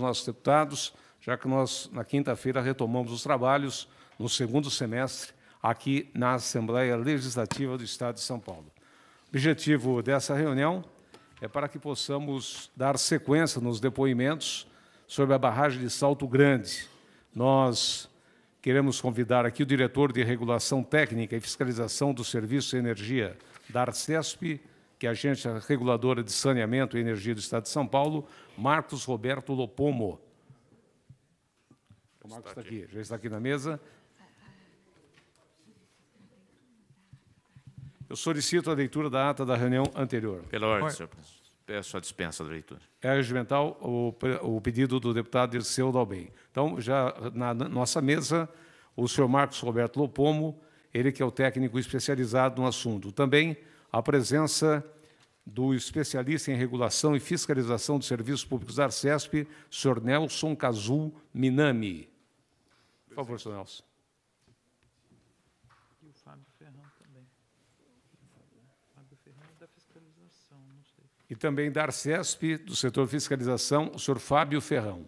nossos deputados, já que nós, na quinta-feira, retomamos os trabalhos no segundo semestre aqui na Assembleia Legislativa do Estado de São Paulo. O objetivo dessa reunião é para que possamos dar sequência nos depoimentos sobre a barragem de Salto Grande. Nós queremos convidar aqui o diretor de Regulação Técnica e Fiscalização do Serviço de Energia da Arcesp, que é a Agência Reguladora de Saneamento e Energia do Estado de São Paulo, Marcos Roberto Lopomo. O Marcos está aqui, já está aqui na mesa. Eu solicito a leitura da ata da reunião anterior. Pela ordem, senhor presidente. Peço a dispensa da leitura. É regimental o, o pedido do deputado Irceu Dalbem. Então, já na nossa mesa, o senhor Marcos Roberto Lopomo, ele que é o técnico especializado no assunto. Também a presença do especialista em regulação e fiscalização dos serviços públicos da Arcesp, Sr. Nelson Cazu Minami. Por favor, Sr. Nelson. E o Fábio Ferrão também. Fábio Ferrão é da fiscalização, E também da Arcesp, do setor fiscalização, o senhor Fábio Ferrão.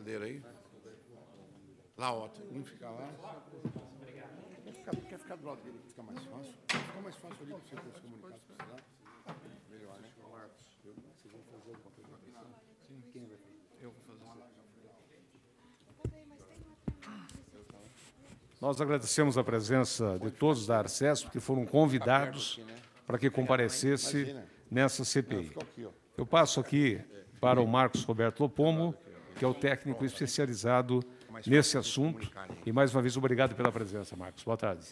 cadeira aí. Lá, ó. Um fica lá. Quer ficar, quer ficar do lado dele, fica mais fácil. Fica mais fácil ali para você se comunicar, se precisar. Melhor, né? Vocês vão fazer alguma coisa Sim. Quem vai fazer? Eu vou fazer. Nós agradecemos a presença de todos da Arcesso, que foram convidados né? para que comparecesse nessa CPI. Eu passo aqui para o Marcos Roberto Lopomo, que é o técnico especializado é nesse assunto. E, mais uma vez, obrigado pela presença, Marcos. Boa tarde.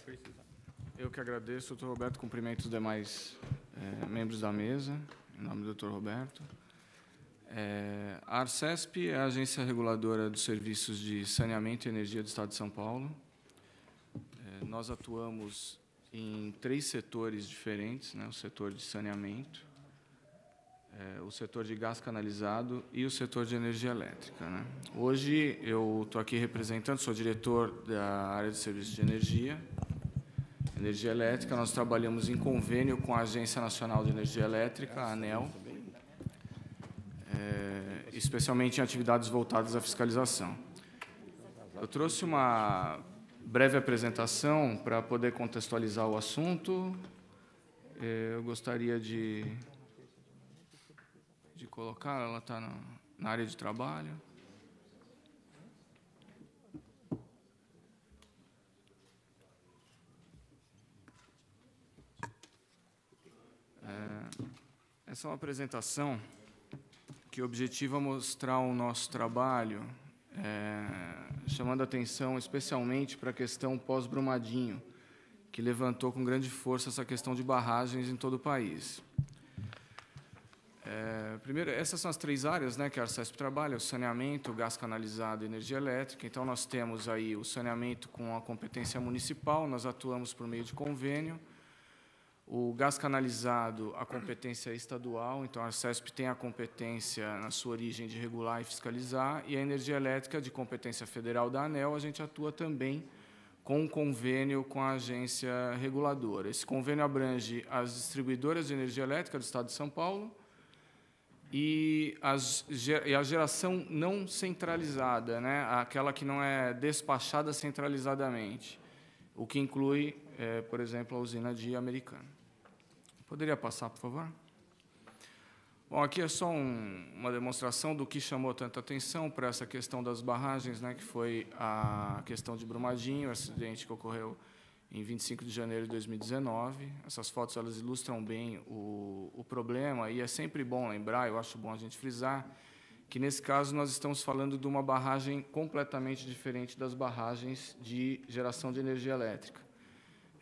Eu que agradeço, doutor Roberto. Cumprimento os demais é, membros da mesa, em nome do doutor Roberto. É, a Arcesp é a agência reguladora dos serviços de saneamento e energia do Estado de São Paulo. É, nós atuamos em três setores diferentes, né, o setor de saneamento, é, o setor de gás canalizado e o setor de energia elétrica. Né? Hoje eu estou aqui representando, sou diretor da área de serviços de energia, energia elétrica. Nós trabalhamos em convênio com a Agência Nacional de Energia Elétrica, a ANEL, é, especialmente em atividades voltadas à fiscalização. Eu trouxe uma breve apresentação para poder contextualizar o assunto. É, eu gostaria de colocar, ela está na, na área de trabalho. É, essa é uma apresentação que objetiva mostrar o nosso trabalho, é, chamando atenção especialmente para a questão pós-Brumadinho, que levantou com grande força essa questão de barragens em todo o país. É, primeiro, essas são as três áreas né, que a Arcesp trabalha, o saneamento, o gás canalizado e energia elétrica. Então, nós temos aí o saneamento com a competência municipal, nós atuamos por meio de convênio. O gás canalizado, a competência é estadual, então a Arcesp tem a competência, na sua origem, de regular e fiscalizar. E a energia elétrica, de competência federal da ANEL, a gente atua também com um convênio com a agência reguladora. Esse convênio abrange as distribuidoras de energia elétrica do Estado de São Paulo, e, as, e a geração não centralizada, né? aquela que não é despachada centralizadamente, o que inclui, é, por exemplo, a usina de Americana. Poderia passar, por favor? Bom, aqui é só um, uma demonstração do que chamou tanta atenção para essa questão das barragens, né, que foi a questão de Brumadinho, o acidente que ocorreu em 25 de janeiro de 2019. Essas fotos elas ilustram bem o, o problema e é sempre bom lembrar, eu acho bom a gente frisar, que nesse caso nós estamos falando de uma barragem completamente diferente das barragens de geração de energia elétrica.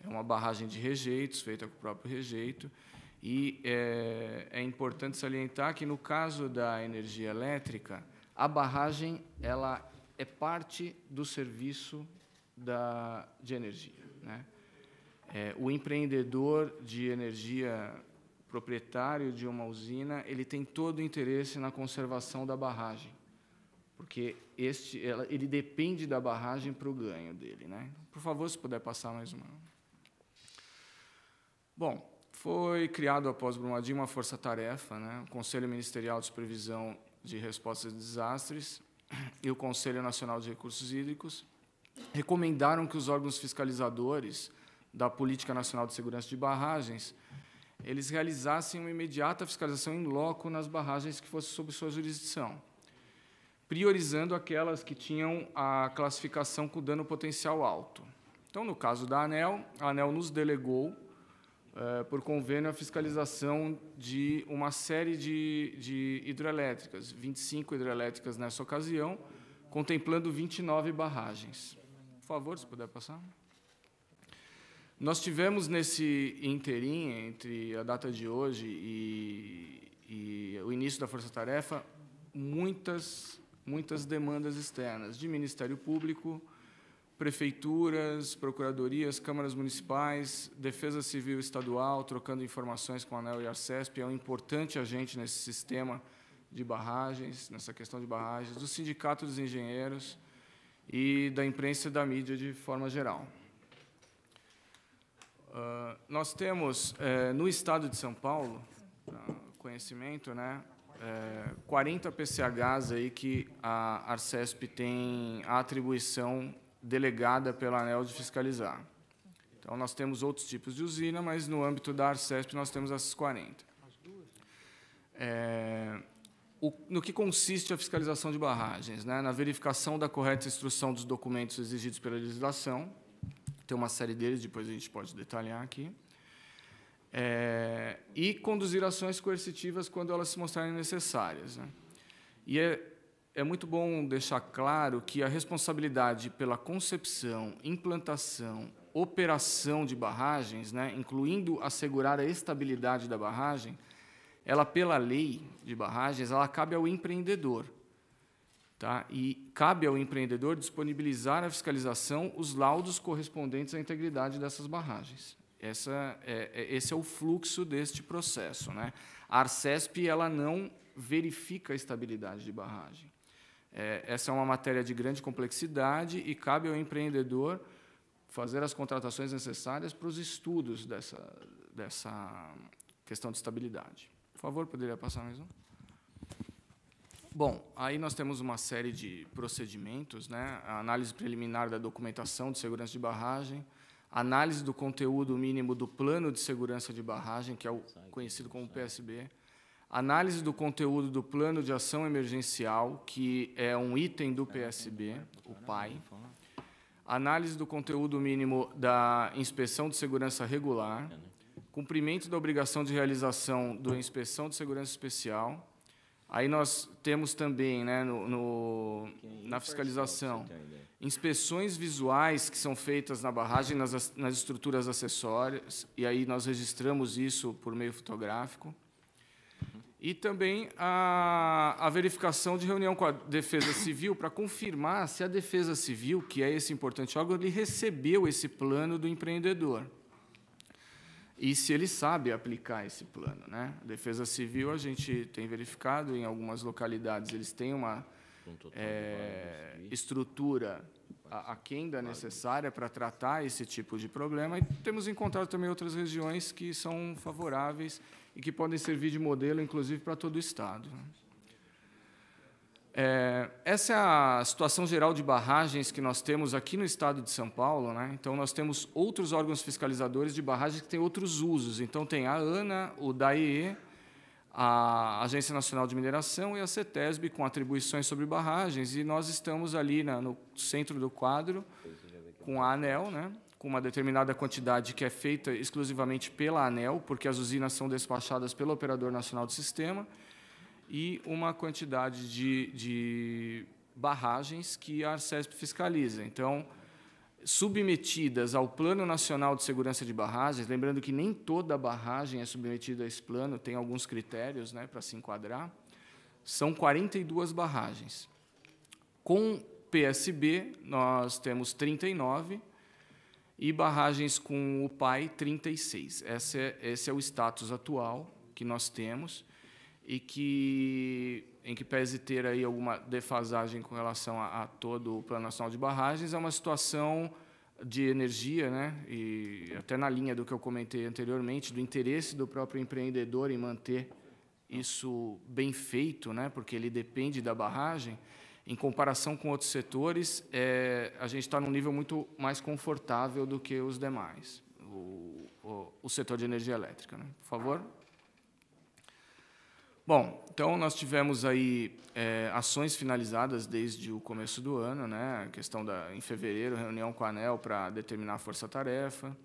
É uma barragem de rejeitos, feita com o próprio rejeito, e é, é importante salientar que, no caso da energia elétrica, a barragem ela é parte do serviço da, de energia. Né? É, o empreendedor de energia proprietário de uma usina, ele tem todo o interesse na conservação da barragem, porque este, ela, ele depende da barragem para o ganho dele. Né? Por favor, se puder passar mais uma. Bom, foi criado após Brumadinho uma força-tarefa, né? o Conselho Ministerial de Supervisão de Respostas a Desastres e o Conselho Nacional de Recursos Hídricos, recomendaram que os órgãos fiscalizadores da Política Nacional de Segurança de Barragens eles realizassem uma imediata fiscalização em loco nas barragens que fossem sob sua jurisdição, priorizando aquelas que tinham a classificação com dano potencial alto. Então, no caso da ANEL, a ANEL nos delegou, eh, por convênio, a fiscalização de uma série de, de hidrelétricas, 25 hidrelétricas nessa ocasião, contemplando 29 barragens. Por favor, se puder passar. Nós tivemos nesse interim, entre a data de hoje e, e o início da Força Tarefa, muitas, muitas demandas externas, de Ministério Público, prefeituras, procuradorias, câmaras municipais, Defesa Civil Estadual, trocando informações com a ANEL e a Arcesp, é um importante agente nesse sistema de barragens, nessa questão de barragens, do Sindicato dos Engenheiros, e da imprensa e da mídia de forma geral. Uh, nós temos, eh, no estado de São Paulo, ah, conhecimento, né, é, 40 PCHs aí que a Arcesp tem a atribuição delegada pela ANEL de fiscalizar. Então, nós temos outros tipos de usina, mas no âmbito da Arcesp nós temos essas 40. É, eh, o, no que consiste a fiscalização de barragens? Né? Na verificação da correta instrução dos documentos exigidos pela legislação, tem uma série deles, depois a gente pode detalhar aqui, é, e conduzir ações coercitivas quando elas se mostrarem necessárias. Né? E é, é muito bom deixar claro que a responsabilidade pela concepção, implantação, operação de barragens, né, incluindo assegurar a estabilidade da barragem, ela pela lei de barragens, ela cabe ao empreendedor. Tá? E cabe ao empreendedor disponibilizar à fiscalização os laudos correspondentes à integridade dessas barragens. Essa é, é, esse é o fluxo deste processo. Né? A Arcesp ela não verifica a estabilidade de barragem. É, essa é uma matéria de grande complexidade e cabe ao empreendedor fazer as contratações necessárias para os estudos dessa, dessa questão de estabilidade. Por favor, poderia passar mais um? Bom, aí nós temos uma série de procedimentos, né? a análise preliminar da documentação de segurança de barragem, análise do conteúdo mínimo do plano de segurança de barragem, que é o conhecido como PSB, análise do conteúdo do plano de ação emergencial, que é um item do PSB, o PAI, análise do conteúdo mínimo da inspeção de segurança regular, cumprimento da obrigação de realização da inspeção de segurança especial. Aí nós temos também, né, no, no na fiscalização, inspeções visuais que são feitas na barragem, nas, nas estruturas acessórias, e aí nós registramos isso por meio fotográfico. E também a, a verificação de reunião com a Defesa Civil para confirmar se a Defesa Civil, que é esse importante órgão, ele recebeu esse plano do empreendedor e se ele sabe aplicar esse plano. Né? A Defesa Civil, a gente tem verificado em algumas localidades, eles têm uma é, estrutura aquém da necessária para tratar esse tipo de problema, e temos encontrado também outras regiões que são favoráveis e que podem servir de modelo, inclusive, para todo o Estado. Né? É, essa é a situação geral de barragens que nós temos aqui no estado de São Paulo. Né? Então, nós temos outros órgãos fiscalizadores de barragens que têm outros usos. Então, tem a ANA, o DAEE, a Agência Nacional de Mineração e a CETESB, com atribuições sobre barragens. E nós estamos ali na, no centro do quadro, com a ANEL, né? com uma determinada quantidade que é feita exclusivamente pela ANEL, porque as usinas são despachadas pelo Operador Nacional do Sistema e uma quantidade de, de barragens que a Arcesp fiscaliza. Então, submetidas ao Plano Nacional de Segurança de Barragens, lembrando que nem toda barragem é submetida a esse plano, tem alguns critérios né, para se enquadrar, são 42 barragens. Com PSB, nós temos 39 e barragens com o PAI, 36. Esse é, esse é o status atual que nós temos e que, em que pese ter aí alguma defasagem com relação a, a todo o Plano Nacional de Barragens, é uma situação de energia, né? e até na linha do que eu comentei anteriormente, do interesse do próprio empreendedor em manter isso bem feito, né? porque ele depende da barragem, em comparação com outros setores, é, a gente está num nível muito mais confortável do que os demais, o, o, o setor de energia elétrica. Né? Por favor. Bom, então nós tivemos aí é, ações finalizadas desde o começo do ano, né? A questão da em fevereiro reunião com a Anel para determinar a força-tarefa.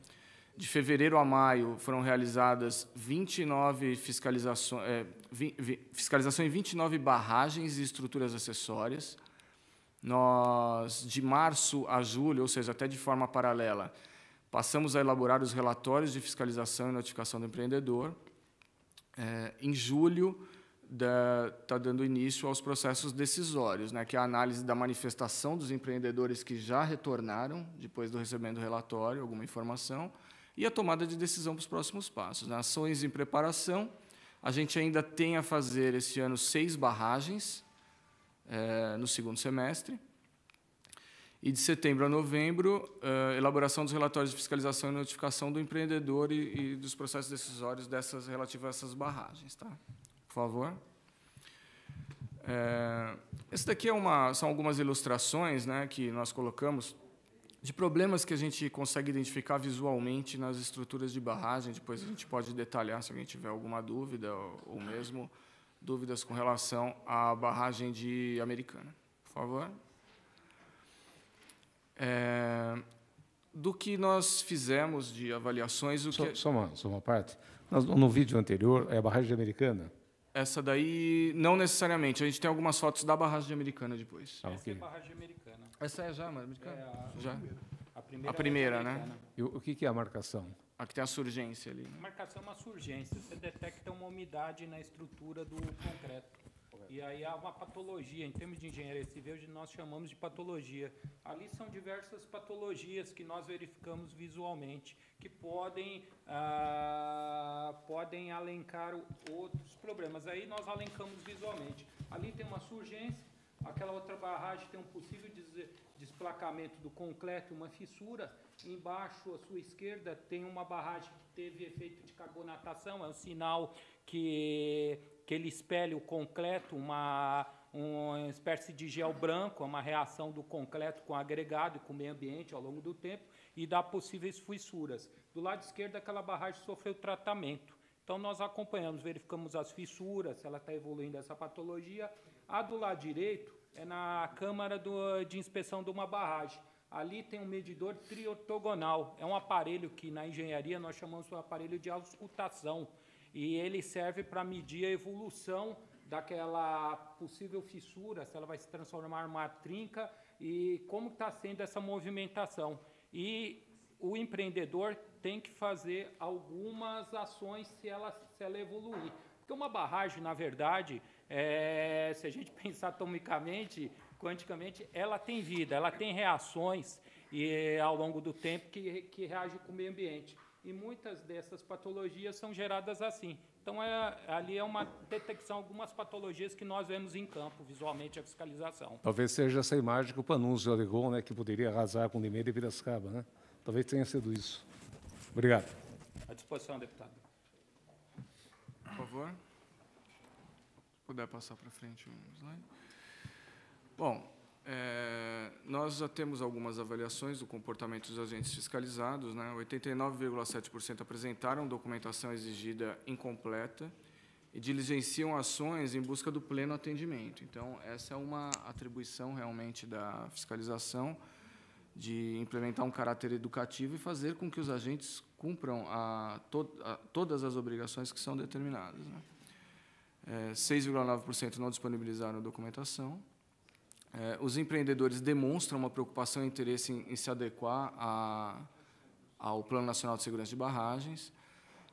De fevereiro a maio foram realizadas 29 fiscalizações, é, vi, vi, fiscalização em 29 barragens e estruturas acessórias. Nós, de março a julho, ou seja, até de forma paralela, passamos a elaborar os relatórios de fiscalização e notificação do empreendedor é, em julho, está dando início aos processos decisórios, né, que é a análise da manifestação dos empreendedores que já retornaram, depois do recebendo relatório, alguma informação, e a tomada de decisão para os próximos passos. Né, ações em preparação, a gente ainda tem a fazer esse ano seis barragens é, no segundo semestre, e de setembro a novembro, uh, elaboração dos relatórios de fiscalização e notificação do empreendedor e, e, dos processos decisórios dessas relativas a essas barragens. Tá? Por favor. É, esse daqui é uma, são algumas ilustrações né, que nós colocamos de problemas que a gente consegue identificar visualmente nas estruturas de barragem. Depois a gente pode detalhar se alguém tiver alguma dúvida ou, ou mesmo dúvidas com relação à barragem de Americana. Por favor. É, do que nós fizemos de avaliações... O só, que... só, uma, só uma parte. no vídeo anterior, é a barragem americana? Essa daí, não necessariamente. A gente tem algumas fotos da barragem de americana depois. Ah, okay. Essa é a barragem americana. Essa é já, americana? É a, já. A primeira, a primeira é né? E o que é a marcação? Aqui tem a surgência ali. Né? Marcação é uma surgência. Você detecta uma umidade na estrutura do concreto. E aí há uma patologia, em termos de engenharia civil, nós chamamos de patologia. Ali são diversas patologias que nós verificamos visualmente, que podem, ah, podem alencar outros problemas. Aí nós alencamos visualmente. Ali tem uma surgência, aquela outra barragem tem um possível desplacamento do concreto, uma fissura. Embaixo, à sua esquerda, tem uma barragem que teve efeito de carbonatação, é um sinal que que ele espelha o concreto, uma, uma espécie de gel branco, uma reação do concreto com o agregado e com o meio ambiente ao longo do tempo, e dá possíveis fissuras. Do lado esquerdo, aquela barragem sofreu tratamento. Então, nós acompanhamos, verificamos as fissuras, se ela está evoluindo essa patologia. A do lado direito é na câmara do, de inspeção de uma barragem. Ali tem um medidor triortogonal. É um aparelho que, na engenharia, nós chamamos de aparelho de auscultação e ele serve para medir a evolução daquela possível fissura, se ela vai se transformar em uma trinca e como está sendo essa movimentação. E o empreendedor tem que fazer algumas ações se ela, se ela evoluir. Porque uma barragem, na verdade, é, se a gente pensar atomicamente, quanticamente, ela tem vida, ela tem reações e ao longo do tempo que, que reage com o meio ambiente e muitas dessas patologias são geradas assim. Então, é, ali é uma detecção, algumas patologias que nós vemos em campo, visualmente, a fiscalização. Talvez seja essa imagem que o Panunzio alegou, né, que poderia arrasar com Limeira e Piracicaba. Né? Talvez tenha sido isso. Obrigado. À disposição, deputado. Por favor. Se puder passar para frente um slide. Bom, é, nós já temos algumas avaliações do comportamento dos agentes fiscalizados. Né? 89,7% apresentaram documentação exigida incompleta e diligenciam ações em busca do pleno atendimento. Então, essa é uma atribuição realmente da fiscalização de implementar um caráter educativo e fazer com que os agentes cumpram a, to a todas as obrigações que são determinadas. Né? É, 6,9% não disponibilizaram documentação, é, os empreendedores demonstram uma preocupação e interesse em, em se adequar a, ao Plano Nacional de Segurança de Barragens.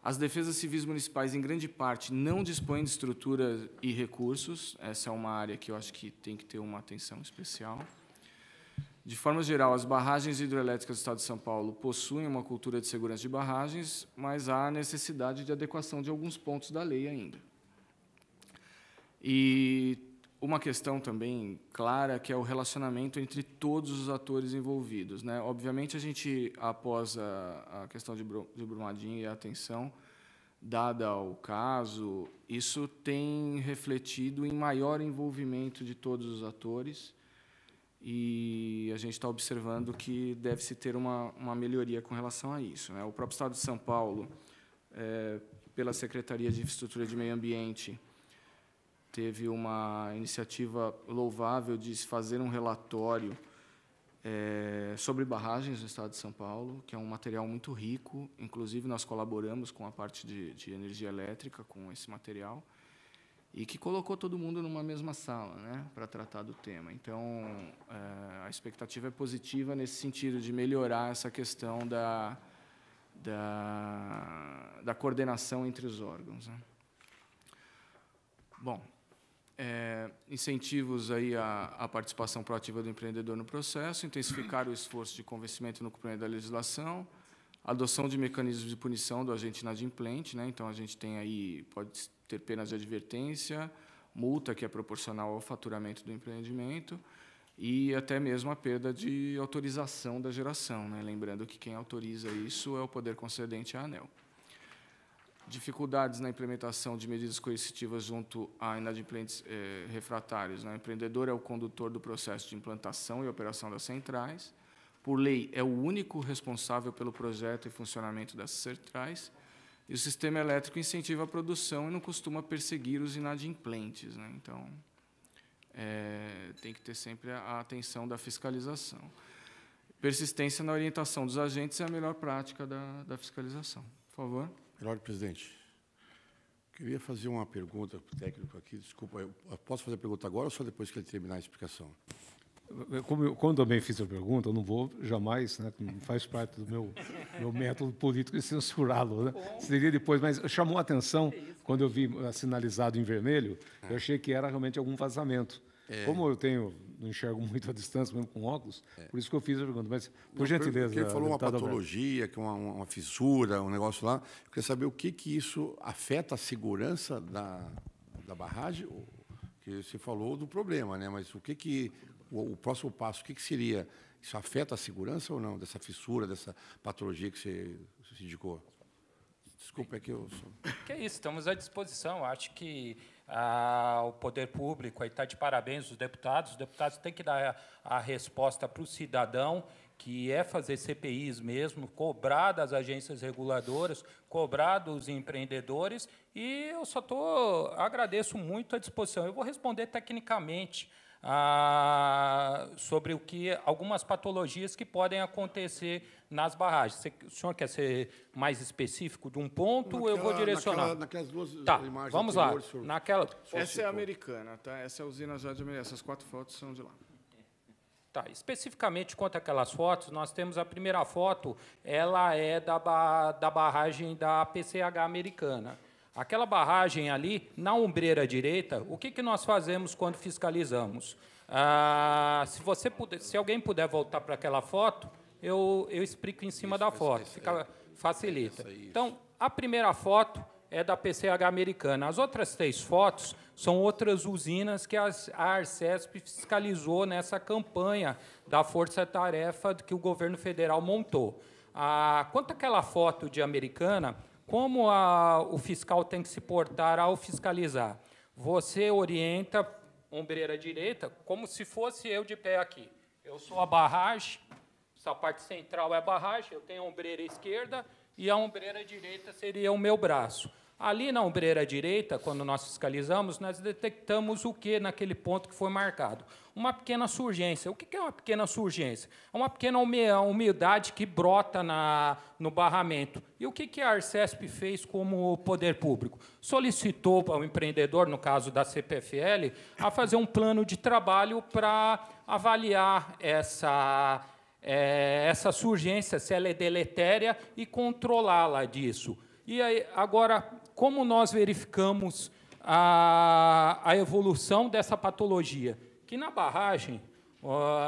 As defesas civis municipais, em grande parte, não dispõem de estrutura e recursos. Essa é uma área que eu acho que tem que ter uma atenção especial. De forma geral, as barragens hidrelétricas do Estado de São Paulo possuem uma cultura de segurança de barragens, mas há necessidade de adequação de alguns pontos da lei ainda. E uma questão também clara que é o relacionamento entre todos os atores envolvidos. Né? Obviamente, a gente, após a, a questão de, de Brumadinho e a atenção dada ao caso, isso tem refletido em maior envolvimento de todos os atores e a gente está observando que deve-se ter uma, uma melhoria com relação a isso. Né? O próprio Estado de São Paulo, é, pela Secretaria de Infraestrutura de Meio Ambiente, teve uma iniciativa louvável de se fazer um relatório é, sobre barragens no estado de São Paulo, que é um material muito rico. Inclusive, nós colaboramos com a parte de, de energia elétrica com esse material e que colocou todo mundo numa mesma sala, né, para tratar do tema. Então, é, a expectativa é positiva nesse sentido de melhorar essa questão da da, da coordenação entre os órgãos. Né? Bom, é, incentivos aí à, à, participação proativa do empreendedor no processo, intensificar o esforço de convencimento no cumprimento da legislação, adoção de mecanismos de punição do agente inadimplente, né? então a gente tem aí, pode ter penas de advertência, multa que é proporcional ao faturamento do empreendimento e até mesmo a perda de autorização da geração, né? lembrando que quem autoriza isso é o poder concedente à é ANEL dificuldades na implementação de medidas coercitivas junto a inadimplentes eh, refratários. Né? O empreendedor é o condutor do processo de implantação e operação das centrais. Por lei, é o único responsável pelo projeto e funcionamento dessas centrais. E o sistema elétrico incentiva a produção e não costuma perseguir os inadimplentes. Né? Então, é, tem que ter sempre a atenção da fiscalização. Persistência na orientação dos agentes é a melhor prática da, da fiscalização. Por favor. Senhor presidente. Queria fazer uma pergunta para o técnico aqui. Desculpa, eu posso fazer a pergunta agora ou só depois que ele terminar a explicação? Como eu, quando eu também fiz a pergunta, eu não vou jamais, né, não faz parte do meu, meu método político censurá-lo. Né? Seria depois, mas chamou a atenção é quando eu vi eh, sinalizado em vermelho, eu achei que era realmente algum vazamento. É. Como eu tenho, não enxergo muito a distância, mesmo com óculos, é. por isso que eu fiz a pergunta. Mas, por não, gentileza. Porque ele falou uma patologia, que é uma, uma, fissura, um negócio lá. Eu queria saber o que, que isso afeta a segurança da, da barragem, que você falou do problema, né? mas o que, que o, o próximo passo, o que, que seria? Isso afeta a segurança ou não, dessa fissura, dessa patologia que você indicou? Desculpa, é que eu sou. Que é isso, estamos à disposição. Acho que ao poder público. está de parabéns os deputados. Os deputados têm que dar a resposta para o cidadão que é fazer CPIs mesmo, cobrar das agências reguladoras, cobrar dos empreendedores, e eu só tô, agradeço muito a disposição. Eu vou responder tecnicamente ah, sobre o que algumas patologias que podem acontecer nas barragens. o senhor quer ser mais específico de um ponto naquela, ou eu vou direcionar? Naquela, naquelas duas tá, imagens. Vamos lá. Senhor... Naquela, Essa citou. é americana, tá? Essa é a usina de Americana. Essas quatro fotos são de lá. Tá, especificamente quanto àquelas fotos, nós temos a primeira foto, ela é da, ba da barragem da PCH americana. Aquela barragem ali, na ombreira direita, o que, que nós fazemos quando fiscalizamos? Ah, se, você puder, se alguém puder voltar para aquela foto, eu, eu explico em cima isso, da foto, isso, fica, é, facilita. É então, a primeira foto é da PCH americana. As outras três fotos são outras usinas que a Arcesp fiscalizou nessa campanha da força-tarefa que o governo federal montou. Ah, quanto àquela foto de americana, como a, o fiscal tem que se portar ao fiscalizar? Você orienta ombreira direita como se fosse eu de pé aqui. Eu sou a barragem, essa então, parte central é a barragem, eu tenho a ombreira esquerda e a ombreira direita seria o meu braço. Ali na ombreira direita, quando nós fiscalizamos, nós detectamos o que naquele ponto que foi marcado? Uma pequena surgência. O que é uma pequena surgência? É uma pequena umidade que brota na, no barramento. E o que a Arcesp fez como poder público? Solicitou ao empreendedor, no caso da CPFL, a fazer um plano de trabalho para avaliar essa é, essa surgência, se ela é deletéria, e controlá-la disso. E aí, agora, como nós verificamos a, a evolução dessa patologia? Que na barragem,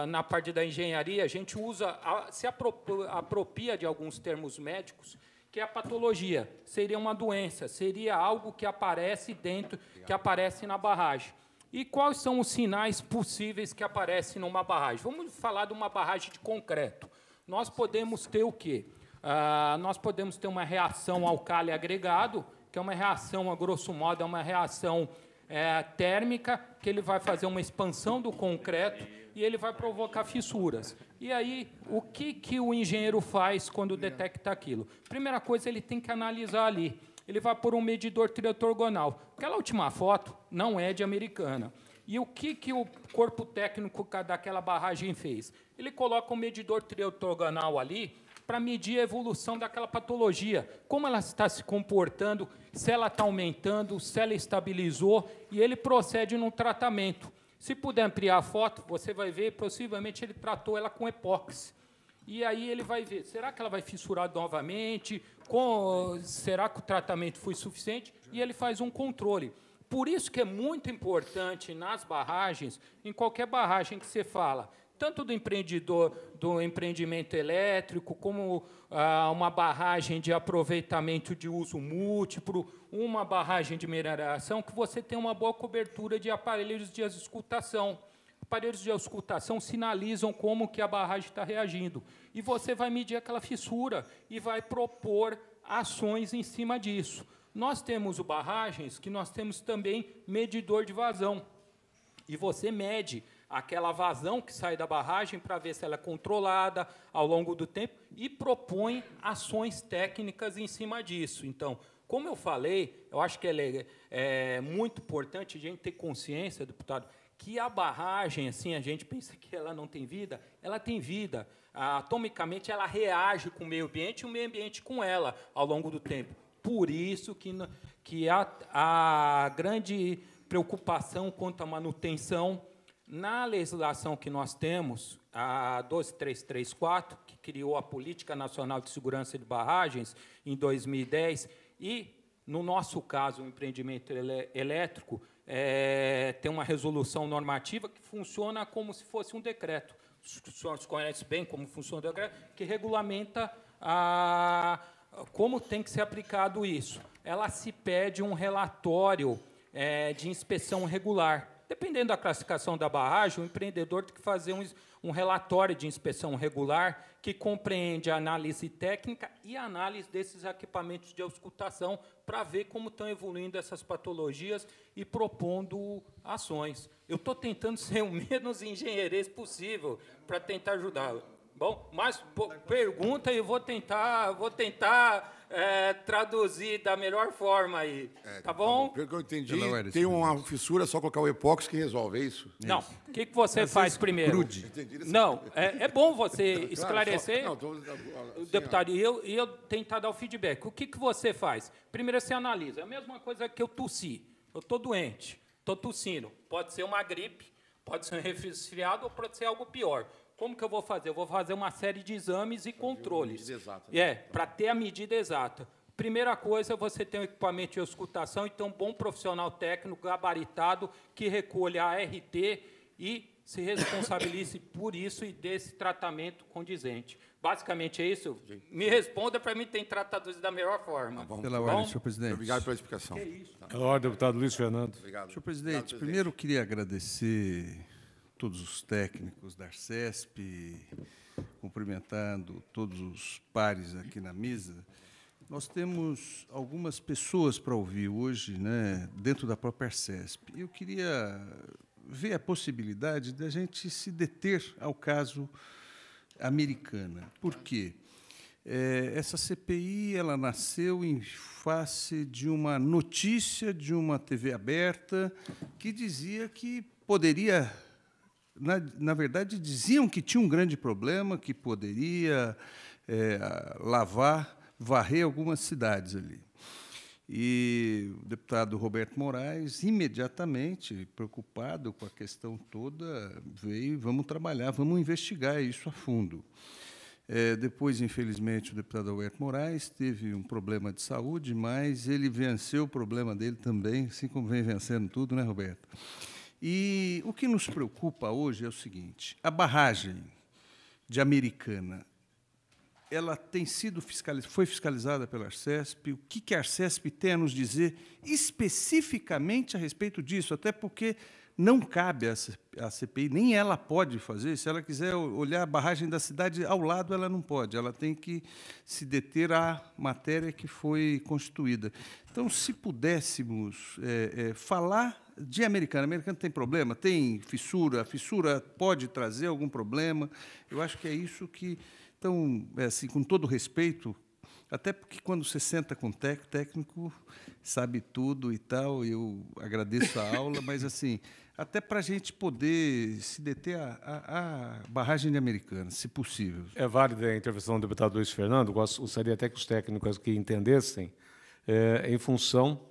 na parte da engenharia, a gente usa, se apropria de alguns termos médicos, que é a patologia. Seria uma doença, seria algo que aparece dentro, que aparece na barragem. E quais são os sinais possíveis que aparecem numa barragem? Vamos falar de uma barragem de concreto. Nós podemos ter o quê? Ah, nós podemos ter uma reação alcali agregado, que é uma reação, a grosso modo, é uma reação é, térmica, que ele vai fazer uma expansão do concreto e ele vai provocar fissuras. E aí, o que, que o engenheiro faz quando detecta aquilo? Primeira coisa, ele tem que analisar ali ele vai por um medidor triortogonal. Aquela última foto não é de americana. E o que, que o corpo técnico daquela barragem fez? Ele coloca um medidor triortogonal ali para medir a evolução daquela patologia, como ela está se comportando, se ela está aumentando, se ela estabilizou, e ele procede no tratamento. Se puder ampliar a foto, você vai ver, possivelmente ele tratou ela com epóxi. E aí ele vai ver, será que ela vai fissurar novamente? Com, será que o tratamento foi suficiente? E ele faz um controle. Por isso que é muito importante nas barragens, em qualquer barragem que você fala, tanto do empreendedor do empreendimento elétrico, como ah, uma barragem de aproveitamento de uso múltiplo, uma barragem de mineração, que você tem uma boa cobertura de aparelhos de escutação Aparelhos de auscultação sinalizam como que a barragem está reagindo. E você vai medir aquela fissura e vai propor ações em cima disso. Nós temos o barragens, que nós temos também medidor de vazão. E você mede aquela vazão que sai da barragem para ver se ela é controlada ao longo do tempo e propõe ações técnicas em cima disso. Então, como eu falei, eu acho que é, é muito importante a gente ter consciência, deputado, que a barragem, assim, a gente pensa que ela não tem vida, ela tem vida. Ah, atomicamente, ela reage com o meio ambiente e o meio ambiente com ela ao longo do tempo. Por isso que, que a, a grande preocupação quanto à manutenção na legislação que nós temos, a 12334, que criou a Política Nacional de Segurança de Barragens em 2010, e, no nosso caso, o empreendimento elétrico, é, tem uma resolução normativa que funciona como se fosse um decreto. O senhores conhecem bem como funciona o decreto, que regulamenta a, como tem que ser aplicado isso. Ela se pede um relatório é, de inspeção regular. Dependendo da classificação da barragem, o empreendedor tem que fazer um, um relatório de inspeção regular que compreende a análise técnica e a análise desses equipamentos de auscultação para ver como estão evoluindo essas patologias e propondo ações. Eu estou tentando ser o menos engenheirês possível para tentar ajudá-lo. Bom, mais pergunta e eu vou tentar, vou tentar é, traduzir da melhor forma aí. É, tá, tá bom? Pelo que eu entendi, tem uma fissura, só colocar o epóxi que resolve, é isso? Não. O que, que você Mas faz primeiro? Crude. Não, é, é, bom você claro, esclarecer. Só, não, tô, tá assim, deputado, e eu, eu tentar dar o feedback. O que, que você faz? Primeiro você analisa. É a mesma coisa que eu tossi. Eu estou doente, estou tossindo. Pode ser uma gripe, pode ser um resfriado ou pode ser algo pior. Como que eu vou fazer? Eu vou fazer uma série de exames e controles. Exata, né? É, tá. para ter a medida exata. Primeira coisa, você tem um equipamento de escutação e então, tem um bom profissional técnico gabaritado que recolha a RT e se responsabilize por isso e dê esse tratamento condizente. Basicamente é isso? Me responda para mim tem tratadores da melhor forma. Tá bom. Pela tá ordem, senhor presidente. Obrigado pela explicação. Que é isso. Pela ordem, deputado Luiz Fernando. Obrigado. Senhor presidente, Obrigado, presidente. primeiro eu queria agradecer todos os técnicos da Arcesp, cumprimentando todos os pares aqui na mesa. Nós temos algumas pessoas para ouvir hoje, né, dentro da própria Arcesp. Eu queria ver a possibilidade da gente se deter ao caso americana. Por quê? É, essa CPI ela nasceu em face de uma notícia de uma TV aberta que dizia que poderia na, na verdade, diziam que tinha um grande problema, que poderia é, lavar, varrer algumas cidades ali. E o deputado Roberto Moraes, imediatamente preocupado com a questão toda, veio: vamos trabalhar, vamos investigar isso a fundo. É, depois, infelizmente, o deputado Roberto Moraes teve um problema de saúde, mas ele venceu o problema dele também, assim como vem vencendo tudo, né, Roberto? E o que nos preocupa hoje é o seguinte: a barragem de Americana, ela tem sido fiscaliz... foi fiscalizada pela Arcesp. O que, que a Arcesp tem a nos dizer especificamente a respeito disso? Até porque não cabe à CPI, nem ela pode fazer. Se ela quiser olhar a barragem da cidade ao lado, ela não pode. Ela tem que se deter à matéria que foi constituída. Então, se pudéssemos é, é, falar de americano. Americano tem problema, tem fissura, a fissura pode trazer algum problema. Eu acho que é isso que. Então, assim, com todo respeito, até porque quando você senta com o tec, técnico, sabe tudo e tal, eu agradeço a aula, mas assim, até para a gente poder se deter à barragem de americana, se possível. É válida a intervenção do deputado Luiz Fernando, gostaria até que os técnicos que entendessem, é, em função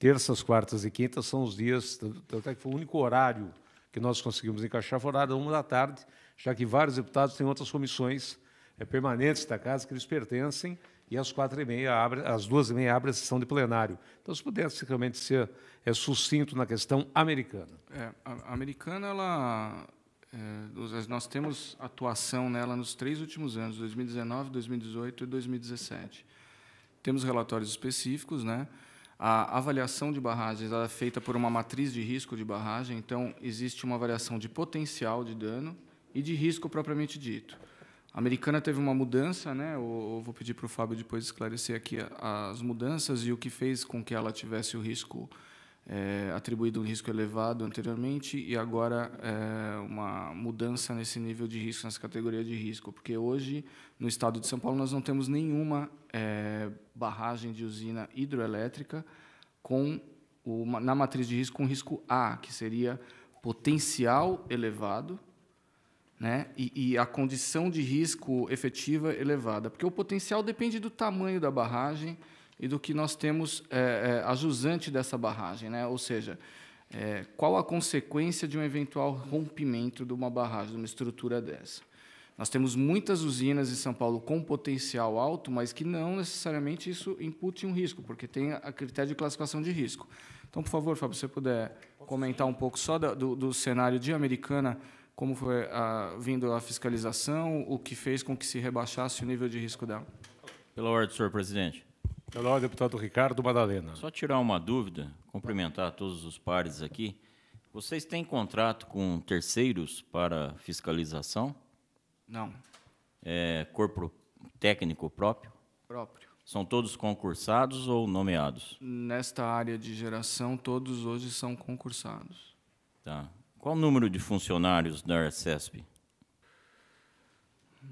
Terças, quartas e quintas são os dias, até que foi o único horário que nós conseguimos encaixar, foi o horário da uma da tarde, já que vários deputados têm outras comissões é, permanentes da casa que eles pertencem, e às quatro e meia abre, às duas e meia abre a sessão de plenário. Então, se pudesse realmente ser é, sucinto na questão americana. É, a americana, ela, é, nós temos atuação nela nos três últimos anos, 2019, 2018 e 2017. Temos relatórios específicos, né? A avaliação de barragens é feita por uma matriz de risco de barragem, então existe uma avaliação de potencial de dano e de risco propriamente dito. A americana teve uma mudança, né? Eu vou pedir para o Fábio depois esclarecer aqui as mudanças e o que fez com que ela tivesse o risco é, atribuído um risco elevado anteriormente e agora é, uma mudança nesse nível de risco, nessa categoria de risco, porque hoje, no estado de São Paulo, nós não temos nenhuma é, barragem de usina hidroelétrica com na matriz de risco com risco A, que seria potencial elevado, né? E, e, a condição de risco efetiva elevada, porque o potencial depende do tamanho da barragem, e do que nós temos é, é, a jusante dessa barragem, né? ou seja, é, qual a consequência de um eventual rompimento de uma barragem, de uma estrutura dessa. Nós temos muitas usinas em São Paulo com potencial alto, mas que não necessariamente isso impute um risco, porque tem a critério de classificação de risco. Então, por favor, Fábio, se você puder comentar um pouco só do, do cenário de Americana, como foi a, ah, vindo a fiscalização, o que fez com que se rebaixasse o nível de risco dela. Pela ordem, senhor presidente. Olá, deputado Ricardo Madalena. Só tirar uma dúvida, cumprimentar todos os pares aqui. Vocês têm contrato com terceiros para fiscalização? Não. É, corpo técnico próprio? Próprio. São todos concursados ou nomeados? Nesta área de geração, todos hoje são concursados. Tá. Qual o número de funcionários da ARCESP?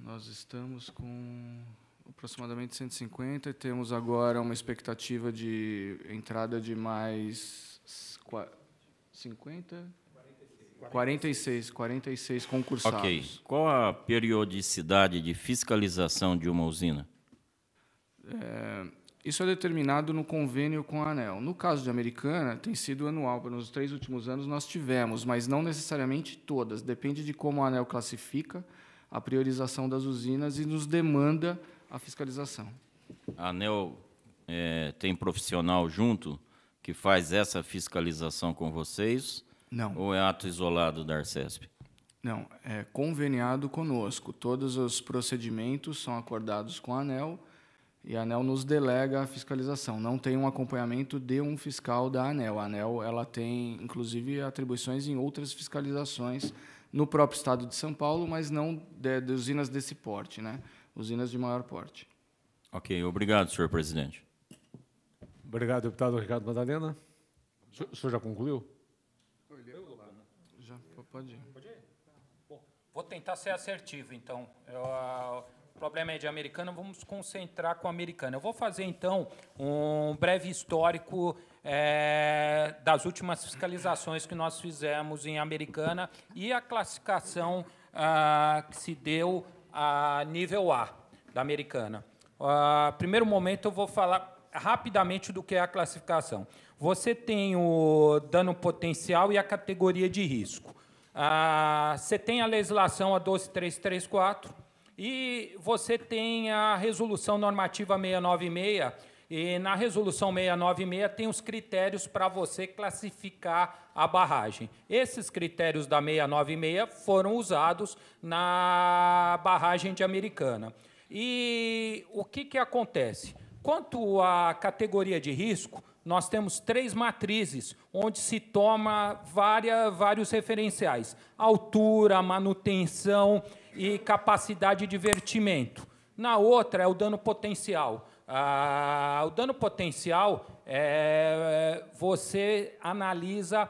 Nós estamos com aproximadamente 150 e temos agora uma expectativa de entrada de mais 50 46, 46 concursados. OK. Qual a periodicidade de fiscalização de uma usina? É, isso é determinado no convênio com a ANEL. No caso de Americana, tem sido anual. Nos três últimos anos nós tivemos, mas não necessariamente todas. Depende de como a ANEL classifica a priorização das usinas e nos demanda a fiscalização. A ANEL é, tem profissional junto que faz essa fiscalização com vocês? Não. Ou é ato isolado da Arcesp? Não, é conveniado conosco. Todos os procedimentos são acordados com a ANEL e a ANEL nos delega a fiscalização. Não tem um acompanhamento de um fiscal da ANEL. A ANEL ela tem, inclusive, atribuições em outras fiscalizações no próprio estado de São Paulo, mas não de, de usinas desse porte. Né? usinas de maior porte. Ok, obrigado, senhor presidente. Obrigado, deputado Ricardo Madalena. O senhor já concluiu? Já, pode ir. Pode ir? Bom, vou tentar ser assertivo, então. Eu, a, o problema é de americana, vamos concentrar com a americana. Eu vou fazer, então, um breve histórico é, das últimas fiscalizações que nós fizemos em americana e a classificação ah, que se deu a nível A da Americana. Uh, primeiro momento, eu vou falar rapidamente do que é a classificação. Você tem o dano potencial e a categoria de risco. Ah, você tem a legislação a 12334 e você tem a resolução normativa 696. E na resolução 696 tem os critérios para você classificar a barragem. Esses critérios da 696 foram usados na barragem de Americana. E o que, que acontece? Quanto à categoria de risco, nós temos três matrizes onde se toma várias, vários referenciais: altura, manutenção e capacidade de vertimento. Na outra é o dano potencial. Ah, o dano potencial é, você analisa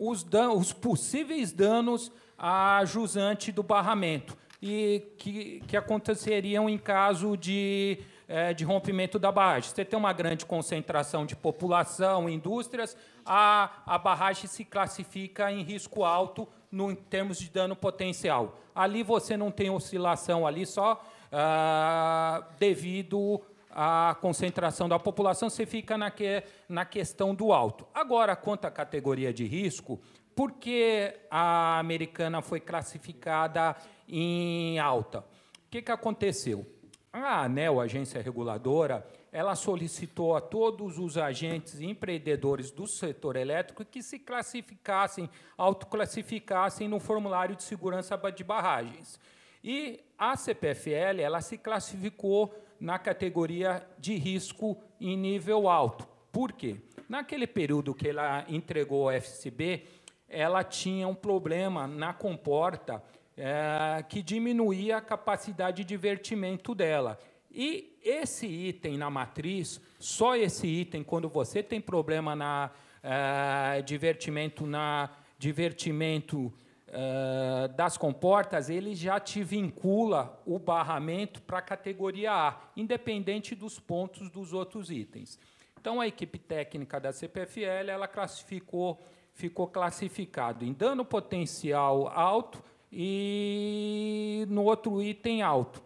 os, dan os possíveis danos à jusante do barramento e que, que aconteceriam em caso de, é, de rompimento da barragem. Você tem uma grande concentração de população, indústrias, a, a barragem se classifica em risco alto no, em termos de dano potencial. Ali você não tem oscilação ali só ah, devido a concentração da população, você fica na, que, na questão do alto. Agora, quanto à categoria de risco, por que a americana foi classificada em alta? O que, que aconteceu? A ANEL, a agência reguladora, ela solicitou a todos os agentes e empreendedores do setor elétrico que se classificassem, autoclassificassem no formulário de segurança de barragens. E a CPFL ela se classificou na categoria de risco em nível alto. Por quê? Naquele período que ela entregou ao FCB, ela tinha um problema na comporta é, que diminuía a capacidade de divertimento dela. E esse item na matriz, só esse item, quando você tem problema na é, eh, divertimento na divertimento eh, das comportas, ele já te vincula o barramento para a categoria A, independente dos pontos dos outros itens. Então, a equipe técnica da CPFL ela classificou, ficou classificado em dano potencial alto e no outro item alto.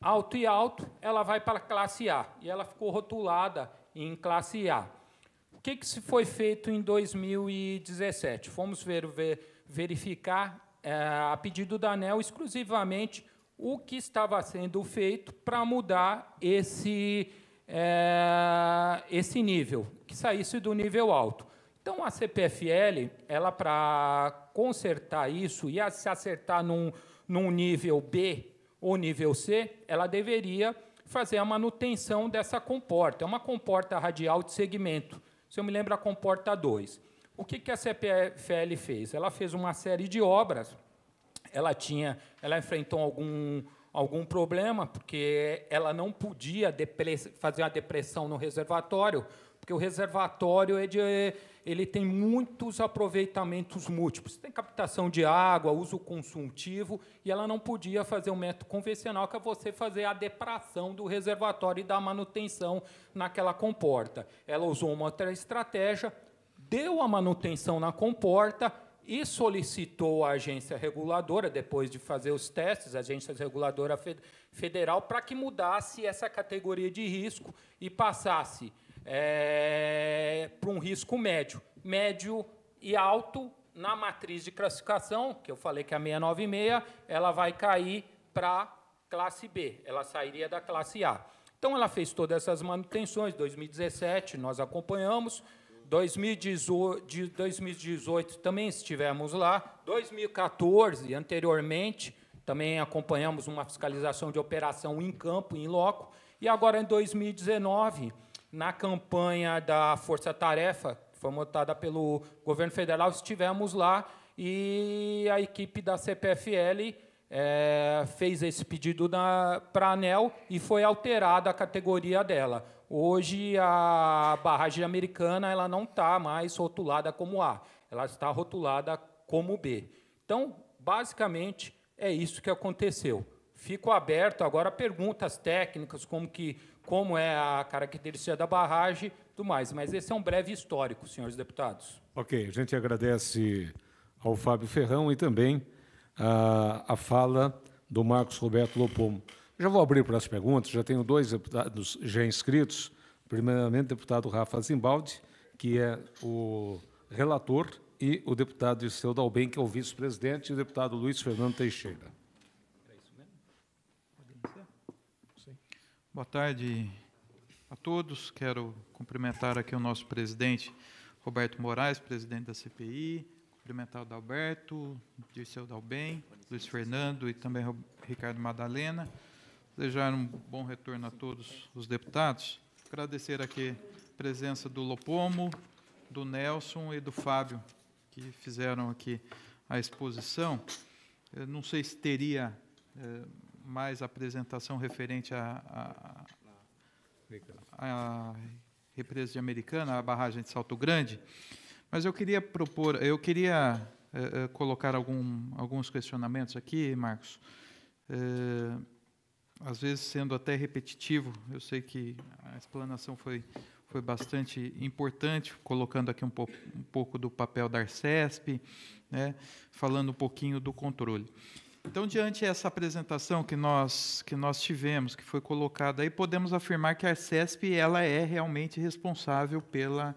Alto e alto, ela vai para a classe A e ela ficou rotulada em classe A. O que, que se foi feito em 2017? Fomos ver, ver verificar, é, a pedido da ANEL, exclusivamente o que estava sendo feito para mudar esse, é, esse nível, que saísse do nível alto. Então, a CPFL, ela para consertar isso e se acertar num, num nível B ou nível C, ela deveria fazer a manutenção dessa comporta. É uma comporta radial de segmento. Se eu me lembro, a comporta 2 o que, que a CPFL fez? Ela fez uma série de obras. Ela tinha, ela enfrentou algum algum problema, porque ela não podia fazer a depressão no reservatório, porque o reservatório é de, ele tem muitos aproveitamentos múltiplos. Tem captação de água, uso consultivo, e ela não podia fazer o um método convencional, que é você fazer a depração do reservatório e dar manutenção naquela comporta. Ela usou uma outra estratégia, deu a manutenção na comporta e solicitou à agência reguladora, depois de fazer os testes, a agência reguladora federal, para que mudasse essa categoria de risco e passasse é, para um risco médio. Médio e alto, na matriz de classificação, que eu falei que é a 696, ela vai cair para classe B, ela sairia da classe A. Então, ela fez todas essas manutenções, 2017, nós acompanhamos, 2018, 2018 também estivemos lá, 2014, anteriormente, também acompanhamos uma fiscalização de operação em campo, em loco, e agora em 2019, na campanha da Força Tarefa, que foi montada pelo governo federal, estivemos lá e a equipe da CPFL é, eh, fez esse pedido para a ANEL e foi alterada a categoria dela. Hoje a barragem americana ela não está mais rotulada como A, ela está rotulada como B. Então, basicamente é isso que aconteceu. Fico aberto agora a perguntas técnicas, como que como é a característica da barragem, tudo mais. Mas esse é um breve histórico, senhores deputados. Ok, a gente agradece ao Fábio Ferrão e também a, ah, a fala do Marcos Roberto Lopomo. Já vou abrir para as perguntas, já tenho dois deputados já inscritos. Primeiramente, o deputado Rafa Zimbaldi, que é o relator, e o deputado Iseu Dalben, que é o vice-presidente, e o deputado Luiz Fernando Teixeira. É Boa tarde a todos. Quero cumprimentar aqui o nosso presidente Roberto Moraes, presidente da CPI, cumprimentar o Dalberto, Dirceu Dalben, Luiz Fernando e também Ricardo Madalena. Desejar um bom retorno a todos os deputados. Agradecer aqui a presença do Lopomo, do Nelson e do Fábio, que fizeram aqui a exposição. Eu não sei se teria é, mais apresentação referente à represa de Americana, à barragem de Salto Grande, mas eu queria propor, eu queria é, colocar algum, alguns questionamentos aqui, Marcos. É, às vezes sendo até repetitivo, eu sei que a explanação foi, foi bastante importante, colocando aqui um, po um pouco do papel da Arcesp, né, falando um pouquinho do controle. Então, diante dessa apresentação que nós, que nós tivemos, que foi colocada aí, podemos afirmar que a Arcesp ela é realmente responsável pela